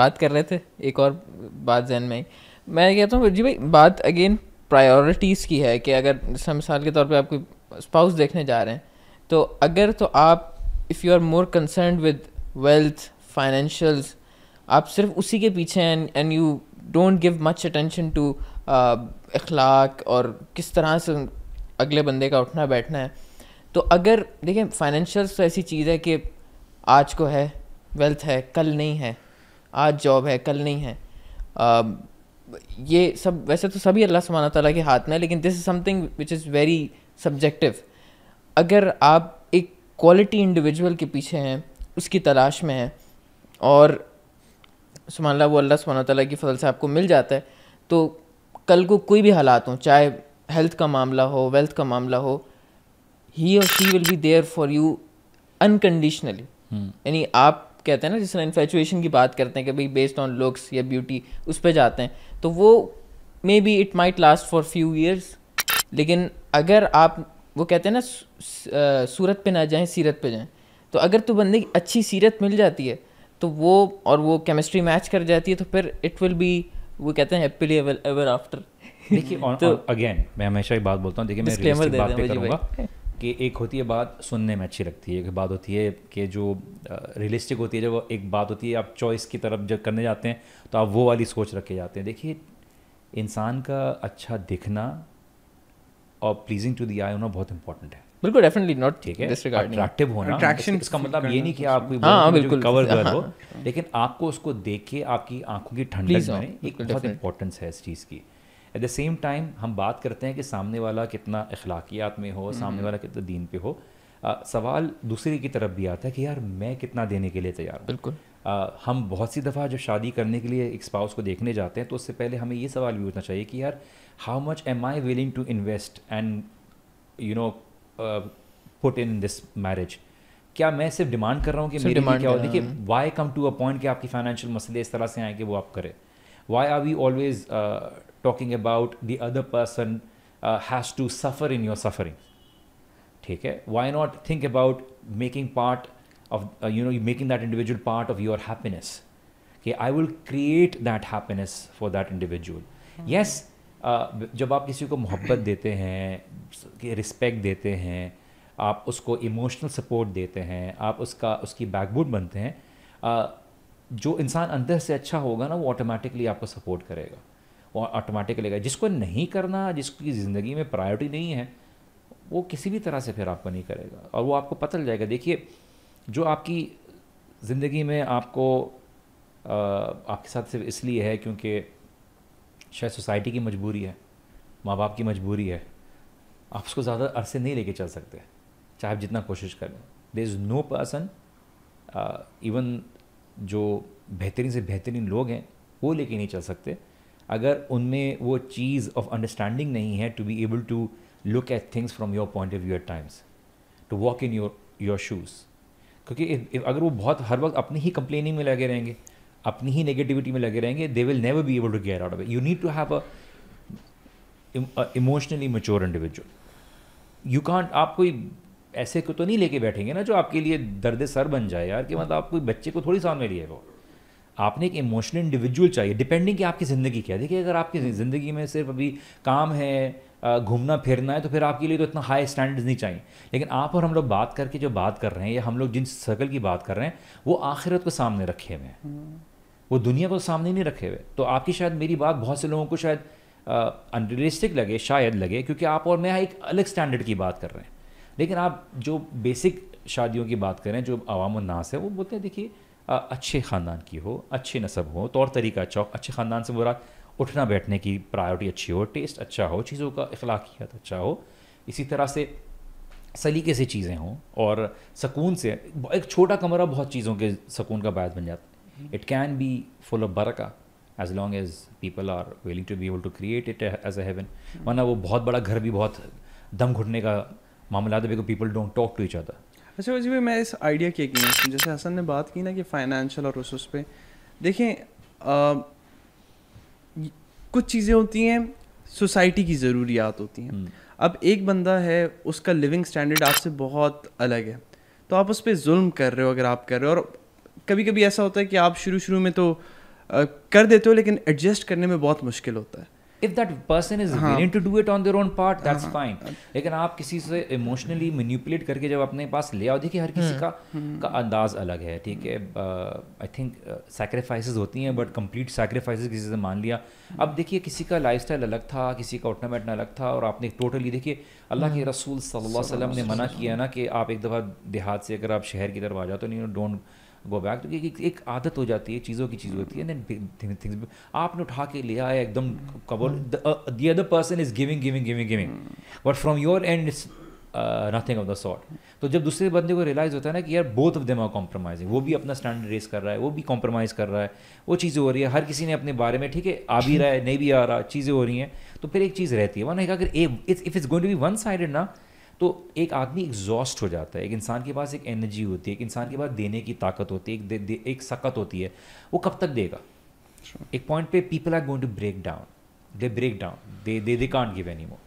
बात कर रहे थे एक और बात जहन में मैं कहता हूँ जी भाई बात अगेन प्रायोरिटीज़ की है कि अगर मिसाल के तौर पे आप कोई स्पाउस देखने जा रहे हैं तो अगर तो आप if you are more concern with wealth financials आप सिर्फ उसी के पीछे हैं and you don't give much attention to अखलाक और किस तरह से अगले बंदे का उठना बैठना है तो अगर देखें फाइनेंशियल्स तो ऐसी चीज़ है कि आज को है वेल्थ है कल नहीं है आज जॉब है कल नहीं है आ, ये सब वैसे तो सभी अल्लाह सुबहाना तला के हाथ में है लेकिन this is something which is very subjective अगर आप एक क्वालिटी इंडिविजुअल के पीछे हैं उसकी तलाश में है और सुमान वो अल्लाह सुबहाना तला की फसल से आपको मिल जाता है तो कल को कोई भी हालात हों चाहे हेल्थ का मामला हो वेल्थ का मामला हो ही और she will be there for you unconditionally यानी आप कहते हैं ना जिस तरह इन्फेचुएशन की बात करते हैं कि भाई बेस्ड ऑन लुक्स या ब्यूटी उस पर जाते हैं तो वो maybe it might last for few years लेकिन अगर आप वो कहते हैं ना सूरत पे ना जाएं सीरत पे जाएं तो अगर तो बंदे की अच्छी सीरत मिल जाती है तो वो और वो केमिस्ट्री मैच कर जाती है तो फिर इट विल बी वो कहते हैं हैप्पीली एवर आफ्टर देखिए तो अगेन मैं हमेशा ही बात बोलता हूँ देखिए मैं बात पे करूँगा कि एक होती है बात सुनने में अच्छी लगती है एक बात होती है कि जो रियलिस्टिक होती है जब एक बात होती है आप चॉइस की तरफ जब करने जाते हैं तो आप वो वाली सोच रख के जाते हैं देखिए इंसान का अच्छा दिखना और प्लीजिंग टू दी आई होना बहुत इंपॉर्टेंट है बिल्कुल डेफिनेटली नॉट ठीक है अट्रैक्टिव होना अट्रैक्शन इसका मतलब ये नहीं कि आप कोई हाँ, हाँ बिल्कुल कवर कर हाँ, लेकिन आपको उसको देख के आपकी आंखों की ठंडक में एक बहुत इंपॉर्टेंस है इस चीज़ की एट द सेम टाइम हम बात करते हैं कि सामने वाला कितना अखलाकियात में हो हम्म। सामने वाला कितना दीन पे हो सवाल दूसरे की तरफ भी आता है कि यार मैं कितना देने के लिए तैयार हूँ बिल्कुल हम बहुत सी दफ़ा जब शादी करने के लिए एक स्पाउस को देखने जाते हैं तो उससे पहले हमें ये सवाल भी पूछना चाहिए कि यार how much am I willing to invest and you know put in this marriage क्या मैं सिर्फ डिमांड कर रहा हूँ कि मेरे लिए क्या हो देखिए why come to a point कि आपकी फाइनेंशियल मसले इस तरह से आए कि वो आप करें why are we always talking about the other person has to suffer in your suffering ठीक है why not think about making part of you know making that individual part of your happiness कि I will create that happiness for that individual yes जब आप किसी को मोहब्बत देते हैं रिस्पेक्ट देते हैं आप उसको इमोशनल सपोर्ट देते हैं आप उसका उसकी बैकबोन बनते हैं जो इंसान अंदर से अच्छा होगा ना वो ऑटोमेटिकली आपको सपोर्ट करेगा वो ऑटोमेटिकली करेगा जिसको नहीं करना जिसकी ज़िंदगी में प्रायोरिटी नहीं है वो किसी भी तरह से फिर आपको नहीं करेगा और वो आपको पता चल जाएगा देखिए जो आपकी ज़िंदगी में आपको आपके साथ सिर्फ इसलिए है क्योंकि शायद सोसाइटी की मजबूरी है माँ बाप की मजबूरी है आप उसको ज़्यादा अरसे नहीं लेके चल सकते चाहे आप जितना कोशिश करें there is no person even जो बेहतरीन से बेहतरीन लोग हैं वो लेके नहीं चल सकते अगर उनमें वो चीज़ ऑफ अंडरस्टैंडिंग नहीं है to be able to look at things from your point of view at times to walk in your your shoes क्योंकि अगर वो बहुत हर वक्त अपनी ही कंप्लेनिंग में लगे रहेंगे अपनी ही नेगेटिविटी में लगे रहेंगे they will never be able to get out of you need to have a emotionally mature individual you can't आप कोई ऐसे को तो नहीं लेके बैठेंगे ना जो आपके लिए दर्द सर बन जाए यार कि मतलब आप कोई बच्चे को थोड़ी सामने लिए वो आपने एक इमोशनल इंडिविजुअल चाहिए डिपेंडिंग कि आपकी ज़िंदगी क्या है देखिए अगर आपकी ज़िंदगी में सिर्फ अभी काम है घूमना फिरना है तो फिर आपके लिए तो इतना हाई स्टैंडर्ड्स नहीं चाहिए लेकिन आप और हम लोग बात करके जो बात कर रहे हैं या हम लोग जिन सर्कल की बात कर रहे हैं वो आखिरत को सामने रखे हुए हैं वो दुनिया को सामने नहीं रखे हुए तो आपकी शायद मेरी बात बहुत से लोगों को शायद अनरियलिस्टिक लगे शायद लगे क्योंकि आप और मैं एक अलग स्टैंडर्ड की बात कर रहे हैं लेकिन आप जो बेसिक शादियों की बात करें जो अवाम नास है वो बोलते हैं देखिए अच्छे ख़ानदान की हो अच्छे नसब हो तौर तरीका अच्छा हो अच्छे ख़ानदान से मुराद उठना बैठने की प्रायोरिटी अच्छी हो टेस्ट अच्छा हो चीज़ों का अखलाकियात अच्छा हो इसी तरह से सलीके से चीज़ें हों और सकून से एक छोटा कमरा बहुत चीज़ों के सकून का बायस बन जाता है it can be full of बरका as long as people are willing to be able to create it as a heaven वरना वो बहुत बड़ा घर भी बहुत दम घुटने का मामला था because people don't talk to each other अच्छा वैसे भाई मैं इस आइडिया के अगेंस्ट जैसे हसन ने बात की ना कि फाइनेंशियल और उस पर देखें कुछ चीज़ें होती हैं सोसाइटी की ज़रूरियात होती हैं हम्म। अब एक बंदा है उसका लिविंग स्टैंडर्ड आपसे बहुत अलग है तो आप उस पर जुल्म कर रहे हो अगर आप कर रहे हो और कभी कभी ऐसा होता है कि आप शुरू शुरू में तो आ, कर देते हो लेकिन एडजस्ट करने में बहुत मुश्किल होता है if that person is willing to do it on their own part that's fine लेकिन आप किसी से इमोशनली मैन्यूपुलेट करके जब अपने पास ले आओ देखिए हर किसी हाँ। का हाँ। का अंदाज अलग है ठीक है आई थिंक सेक्रीफाइसेस होती हैं बट कंप्लीट सेक्रीफाइसेस किसी से मान लिया अब देखिए किसी का लाइफ अलग था किसी का उठना बैठना अलग था और आपने टोटली देखिए अल्लाह के हाँ। रसूल सल्लल्लाहु अलैहि वसल्लम ने मना किया ना कि आप एक दफ़ा देहात से अगर आप शहर की तरफ आ जाओ तो नहीं डोंट गो बैक तो एक, एक आदत हो जाती है चीज़ों की चीज़ होती है देन थिंग्स आपने उठा के ले आया एकदम cover the other person is giving giving giving giving but from your end it's nothing of the sort तो जब दूसरे बंदे को रियलाइज़ होता है ना कि यार both of them are compromising वो भी अपना स्टैंडर्ड रेस कर रहा है वो भी कॉम्प्रोमाइज़ कर रहा है वो चीज़ें हो रही है हर किसी ने अपने बारे में ठीक है आ भी रहा है नहीं भी आ रहा चीज़ें हो रही हैं तो फिर एक चीज़ रहती है वन एक अगर if it's going to be one sided ना तो एक आदमी एग्जॉस्ट हो जाता है एक इंसान के पास एक एनर्जी होती है एक इंसान के पास देने की ताकत होती है एक दे, दे, एक सकत होती है वो कब तक देगा sure. एक पॉइंट पे people are going to break down they break down they they they can't give any more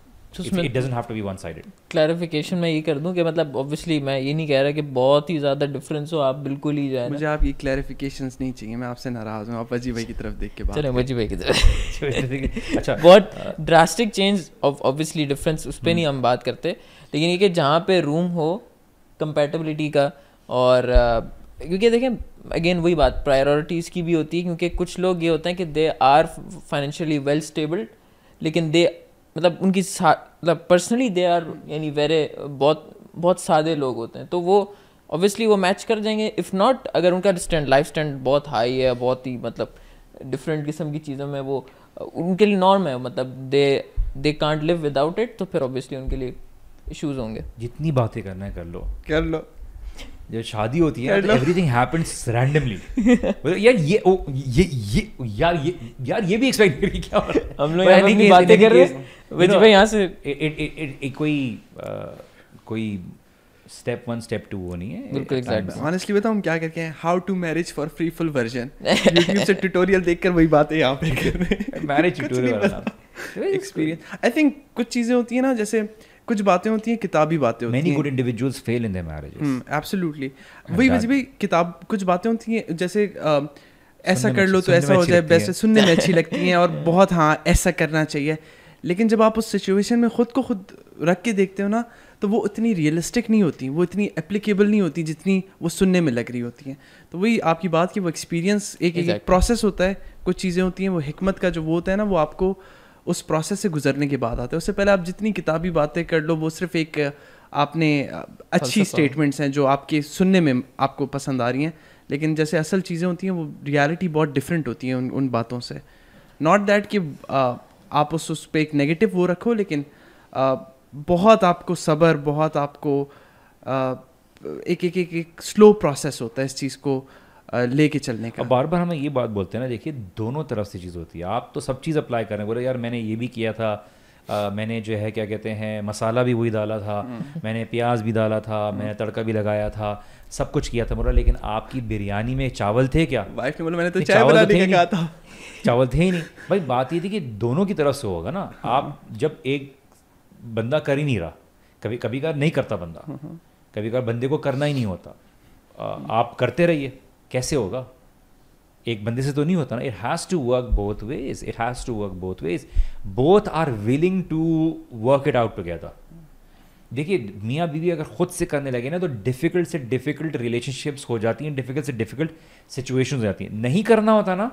clarification मैं ये कर दूं कि मतलब ऑब्वियसली मैं ये नहीं कह रहा कि बहुत ही ज़्यादा डिफरेंस हो आप बिल्कुल ही जाए मुझे आप ये क्लैरिफिकेशन नहीं चाहिए मैं आपसे नाराज़ हूँ आप अजी भाई की तरफ देख के बात चलो वजी भाई की तरफ अच्छा बहुत drastic change of obviously difference उस पर नहीं हम बात करते लेकिन ये कि जहाँ पे रूम हो कंपेटेबिलिटी का और क्योंकि देखें अगेन वही बात प्रायोरिटीज़ की भी होती है क्योंकि कुछ लोग ये होते हैं कि they are financially well stable लेकिन दे मतलब उनकी मतलब पर्सनली दे आर यानी वेरे बहुत बहुत सादे लोग होते हैं तो वो ऑब्वियसली वो मैच कर जाएंगे इफ़ नॉट अगर उनका स्टैंड लाइफ स्टैंड बहुत हाई है बहुत ही मतलब डिफरेंट किस्म की चीज़ों में वो उनके लिए नॉर्म है मतलब they they can't live without it तो फिर ऑब्वियसली उनके लिए इश्यूज होंगे जितनी बातें करना है कर लो कर लो जब शादी होती है एवरीथिंग हैपेंस रैंडमली यार ये ओ ये ये यार ये यार ये भी एक्सपेक्ट कर रही क्या हम लोग यार अपनी बातें कर रहे हैं विच भाई यहां से इट कोई कोई स्टेप वन स्टेप टू वो नहीं है बिल्कुल एग्जैक्ट ऑनेस्टली बताओ हम क्या करके हैं how to marriage for free full version YouTube से ट्यूटोरियल देखकर वही बात है यहाँ पे कर रहे हैं marriage tutorial experience I think कुछ चीजें होती है ना जैसे कुछ बातें होती हैं किताबी बातें होती हैं good individuals fail in absolutely वही वजह भी किताब कुछ बातें होती हैं जैसे ऐसा कर लो तो ऐसा हो जाए बेस्ट सुनने में अच्छी लगती हैं और बहुत हाँ ऐसा करना चाहिए लेकिन जब आप उस सिचुएशन में ख़ुद को खुद रख के देखते हो ना तो वो उतनी रियलिस्टिक नहीं होती वो इतनी एप्लीकेबल नहीं होती जितनी वो सुनने में लग रही होती हैं तो वही आपकी बात की वो एक्सपीरियंस एक एक प्रोसेस होता है कुछ चीज़ें होती हैं वो हमत का जो वो होता है ना वो आपको उस प्रोसेस से गुजरने के बाद आते हैं उससे पहले आप जितनी किताबी बातें कर लो वो सिर्फ एक आपने अच्छी स्टेटमेंट्स हैं जो आपके सुनने में आपको पसंद आ रही हैं लेकिन जैसे असल चीज़ें होती हैं वो रियलिटी बहुत डिफरेंट होती हैं उन उन बातों से नॉट दैट कि आ, आप उस उस पर एक नेगेटिव वो रखो लेकिन आ, बहुत आपको सबर बहुत आपको आ, एक एक, एक स्लो प्रोसेस होता है इस चीज़ को लेके चलने का बार बार हमें ये बात बोलते हैं ना देखिए दोनों तरफ से चीज़ होती है आप तो सब चीज़ अप्लाई करें बोले यार मैंने ये भी किया था आ, मैंने जो है क्या कहते हैं मसाला भी वही डाला था हम्म। मैंने प्याज भी डाला था हम्म। मैंने तड़का भी लगाया था सब कुछ किया था बोला लेकिन आपकी बिरयानी में चावल थे क्या वाइफ ने बोला मैंने तो चाय बना तो के कहा था चावल थे ही नहीं भाई बात ये थी कि दोनों की तरफ से होगा ना हम्म। आप जब एक बंदा कर ही नहीं रहा कभी कभी कार नहीं करता बंदा कभी कभार बंदे को करना ही नहीं होता आप करते रहिए कैसे होगा एक बंदे से तो नहीं होता ना it has to work both ways it has to work both ways both are willing to work it out together देखिए मियाँ बीवी अगर खुद से करने लगे ना तो डिफ़िकल्ट से डिफ़िकल्ट रिलेशनशिप्स हो जाती हैं डिफ़िकल्ट से डिफ़िकल्ट सिचुएशन हो जाती हैं नहीं करना होता ना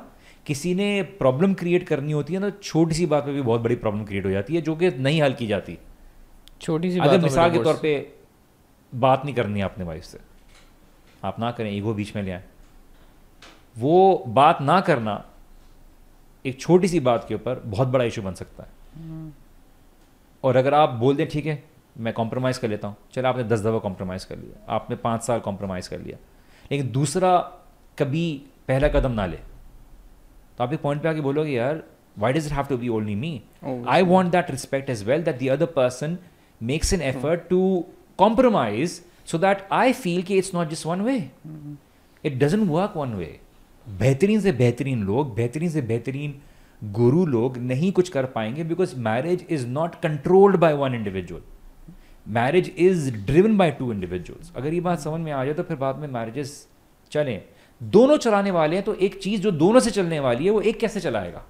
किसी ने प्रॉब्लम क्रिएट करनी होती है ना तो छोटी सी बात पे भी बहुत बड़ी प्रॉब्लम क्रिएट हो जाती है जो कि नहीं हल की जाती छोटी सी अगर मिसाल के तौर पर बात नहीं करनी है अपने वाइफ से आप ना करें ईगो बीच में ले आए वो बात ना करना एक छोटी सी बात के ऊपर बहुत बड़ा इशू बन सकता है और अगर आप बोल दें ठीक है मैं कॉम्प्रोमाइज़ कर लेता हूँ चलो आपने दस दफ़ा कॉम्प्रोमाइज़ कर लिया आपने पाँच साल कॉम्प्रोमाइज़ कर लिया लेकिन दूसरा कभी पहला कदम ना ले तो आप एक पॉइंट पे आके बोलोगे यार why does it have to be only me I want that respect as well that the other person makes an effort to compromise so that I feel कि it's not just one way it doesn't work one way बेहतरीन से बेहतरीन लोग बेहतरीन से बेहतरीन गुरु लोग नहीं कुछ कर पाएंगे because marriage is not controlled by one individual marriage is driven by two individuals अगर ये बात समझ में आ जाए तो फिर बाद में मैरिजेस चलें दोनों चलाने वाले हैं तो एक चीज़ जो दोनों से चलने वाली है वो एक कैसे चलाएगा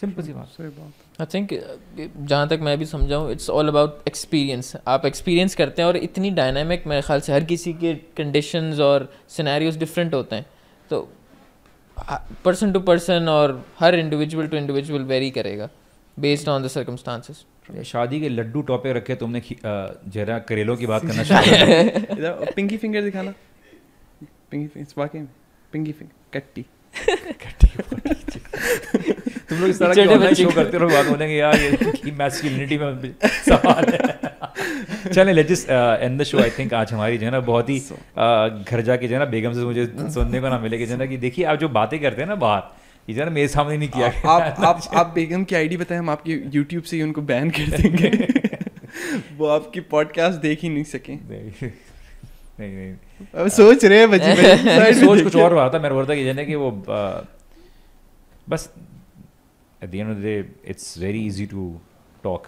सिंपल सी हाँ, बात सही बात आई थिंक uh, जहाँ तक मैं भी समझाऊँ इट्स ऑल अबाउट एक्सपीरियंस आप एक्सपीरियंस करते हैं और इतनी डायनामिक मेरे ख्याल से हर किसी के कंडीशन और सिनेरियोज डिफरेंट होते हैं तो पर्सन टू पर्सन और हर इंडिविजुअल टू इंडिविजुअल वेरी करेगा बेस्ड ऑन द सर्कमस्टांसिस शादी के लड्डू टॉपिक रखे तुमने जरा करेलों की बात करना शुरू पिंकी फिंगर दिखाना पिंकी फिंगर पिंकी फिंगर कट्टी तुम लोग इस तरह के शो करते रहो बात बोलेंगे यार ये मैस्कुलिनिटी में सवाल है चलें let's just end the show I think आज हमारी जो है ना बहुत ही uh, घर जाके जो है ना बेगम से मुझे सुनने को ना मिलेगी जो है ना कि देखिए आप जो बातें करते हैं ना बाहर ये मेरे सामने नहीं किया आ, आप आप आप बेगम की आईडी बताएं हम आपके यूट्यूब से ही उनको बैन कर देंगे वो आपकी पॉडकास्ट देख ही नहीं सके नहीं नहीं, नहीं, नहीं अब सोच रहे हैं बच्चे सोच कुछ और रहा था मेरा बोलता कि जैसे कि वो बस at the end of the day it's very easy to talk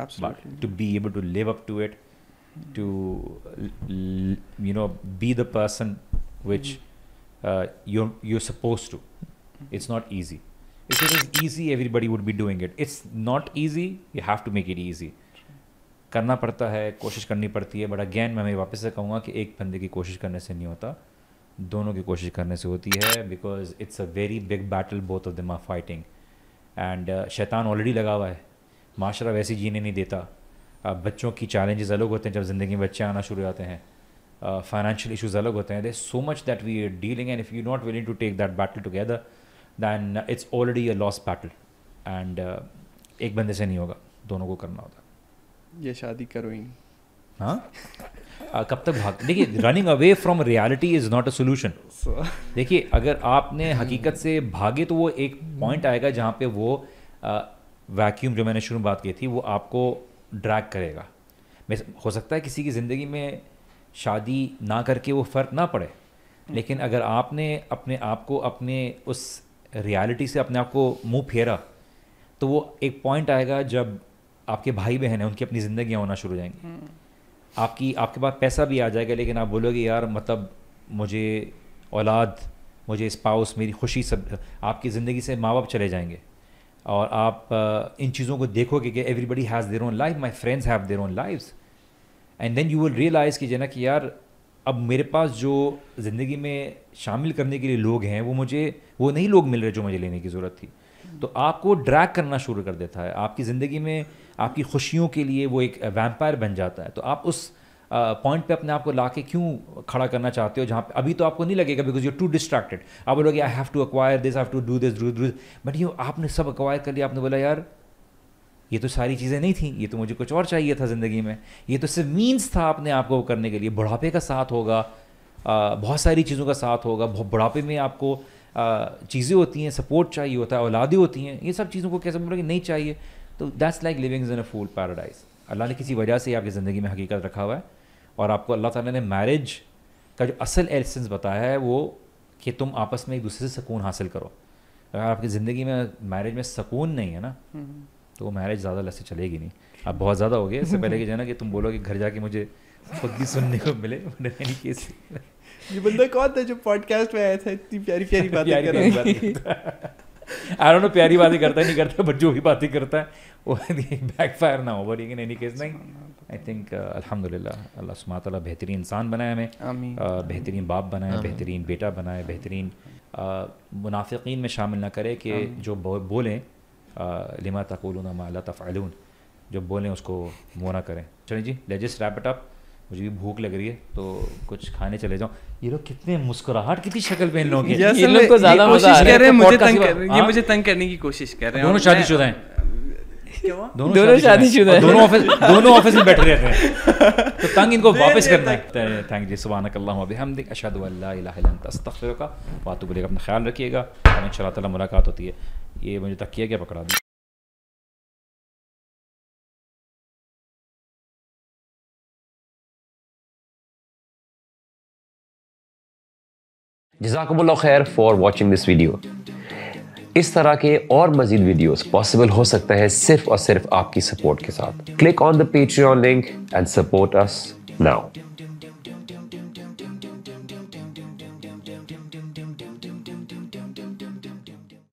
absolutely to be able to live up to it to you know be the person which you you suppose to it's not easy if it is easy everybody would be doing it it's not easy you have to make it easy करना पड़ता है कोशिश करनी पड़ती है but again मैं मैं वापस से कहूँगा कि एक बंदे की कोशिश करने से नहीं होता दोनों की कोशिश करने से होती है because it's a very big battle both of the are fighting and शैतान ऑलरेडी लगा हुआ है माशरा वैसे जीने नहीं देता uh, बच्चों की चैलेंजेस अलग होते हैं जब ज़िंदगी में बच्चे आना शुरू हो जाते हैं फाइनेंशियल uh, इशूज़ अलग होते हैं they so much that we dealing and if you not willing to take that battle together then it's already a loss battle and एक बंदे से नहीं होगा दोनों को करना होता ये शादी करो ही हाँ आ, कब तक भाग देखिए running away from reality is not a solution देखिए अगर आपने हकीकत से भागे तो वो एक पॉइंट आएगा जहाँ पे वो वैक्यूम जो मैंने शुरू में बात की थी वो आपको ड्रैग करेगा हो सकता है किसी की ज़िंदगी में शादी ना करके वो फ़र्क ना पड़े लेकिन अगर आपने अपने आप को अपने उस रियलिटी से अपने आप को मुँह फेरा तो वो एक पॉइंट आएगा जब आपके भाई बहन हैं उनकी अपनी ज़िंदगियाँ होना शुरू हो जाएंगी हम्म। आपकी आपके पास पैसा भी आ जाएगा लेकिन आप बोलोगे यार मतलब मुझे औलाद मुझे स्पाउस मेरी खुशी सब आपकी ज़िंदगी से माँ बाप चले जाएंगे और आप इन चीज़ों को देखोगे कि everybody has their own life my friends have their own life and then you will realise कि जना कि यार अब मेरे पास जो ज़िंदगी में शामिल करने के लिए लोग हैं वो मुझे वो नहीं लोग मिल रहे जो मुझे लेने की ज़रूरत थी हम्म। तो आपको ड्रैग करना शुरू कर देता है आपकी ज़िंदगी में आपकी खुशियों के लिए वो एक वैम्पायर बन जाता है तो आप उस पॉइंट uh, पे अपने आप को ला के क्यों खड़ा करना चाहते हो जहाँ पे अभी तो आपको नहीं लगेगा बिकॉज यू टू डिस्ट्रैक्टेड आप बोलोगे I have to acquire this have to do this do this but you आपने सब अक्वायर कर लिया आपने बोला यार ये तो सारी चीज़ें नहीं थी ये तो मुझे कुछ और चाहिए था ज़िंदगी में ये तो सिर्फ मीन्स था अपने आप को करने के लिए बुढ़ापे का साथ होगा बहुत सारी चीज़ों का साथ होगा बुढ़ापे में आपको चीज़ें होती हैं सपोर्ट चाहिए होता है औलादी होती हैं ये सब चीज़ों को कैसे बोलोगे नहीं चाहिए तो that's like living in a fool paradise अल्लाह ने किसी वजह से आपकी ज़िंदगी में हकीकत रखा हुआ है और आपको अल्लाह ताला ने मैरिज का जो असल एसेंस बताया है वो कि तुम आपस में एक दूसरे से सुकून हासिल करो अगर आपकी ज़िंदगी में मैरिज में सुकून नहीं है ना तो वो मैरिज ज़्यादा लस्से चलेगी नहीं आप बहुत ज़्यादा हो गए इससे पहले कि जो कि तुम बोलो कि घर जाके मुझे खुद भी सुनने को मिले केस ये बंदा कौन था जो पॉडकास्ट में आया था इतनी प्यारी प्यारी बातें कर रहा था आई डोंट नो प्यारी बातें करता है नहीं करता बट जो भी बातें करता है वो बैक फायर ना हो बट लेकिन एनी केस नहीं आई थिंक अल्हम्दुलिल्लाह अल्लाह सुमात बेहतरीन इंसान बनाए हमें uh, बेहतरीन बाप बनाए बेहतरीन बेटा बनाए बेहतरीन uh, मुनाफिकीन में शामिल ना करे कि जो बोलें uh, लिमा तकुलना माला तफ़ालून जो बोलें उसको मोना ना करें चलिए जी लेजिस्ट रैप इट अप मुझे भी भूख लग रही है तो कुछ खाने चले जाऊँ ये लोग कितने मुस्कुराहट कितनी शक्ल पहन लोग ये लोग को ज्यादा मजा आ रहा है मुझे तंग ये हाँ? मुझे तंग करने की कोशिश कर रहे हैं दोनों शादीशुदा हैं दोनों शादीशुदा हैं दोनों ऑफिस दोनों ऑफिस में तो तंग इनको वापस करना है थैंक बिहमदिक अशहदु इलाहा इल्ला अस्तगफिरुका व इलैक अपना ख्याल रखिएगा इंशाल्लाह मुलाकात होती है ये मुझे तकिया क्या पकड़ा दिया जजाकबुल्ला खैर फॉर वॉचिंग दिस वीडियो इस तरह के और मजीद वीडियोस पॉसिबल हो सकता है सिर्फ और सिर्फ आपकी सपोर्ट के साथ click on the on link and support us now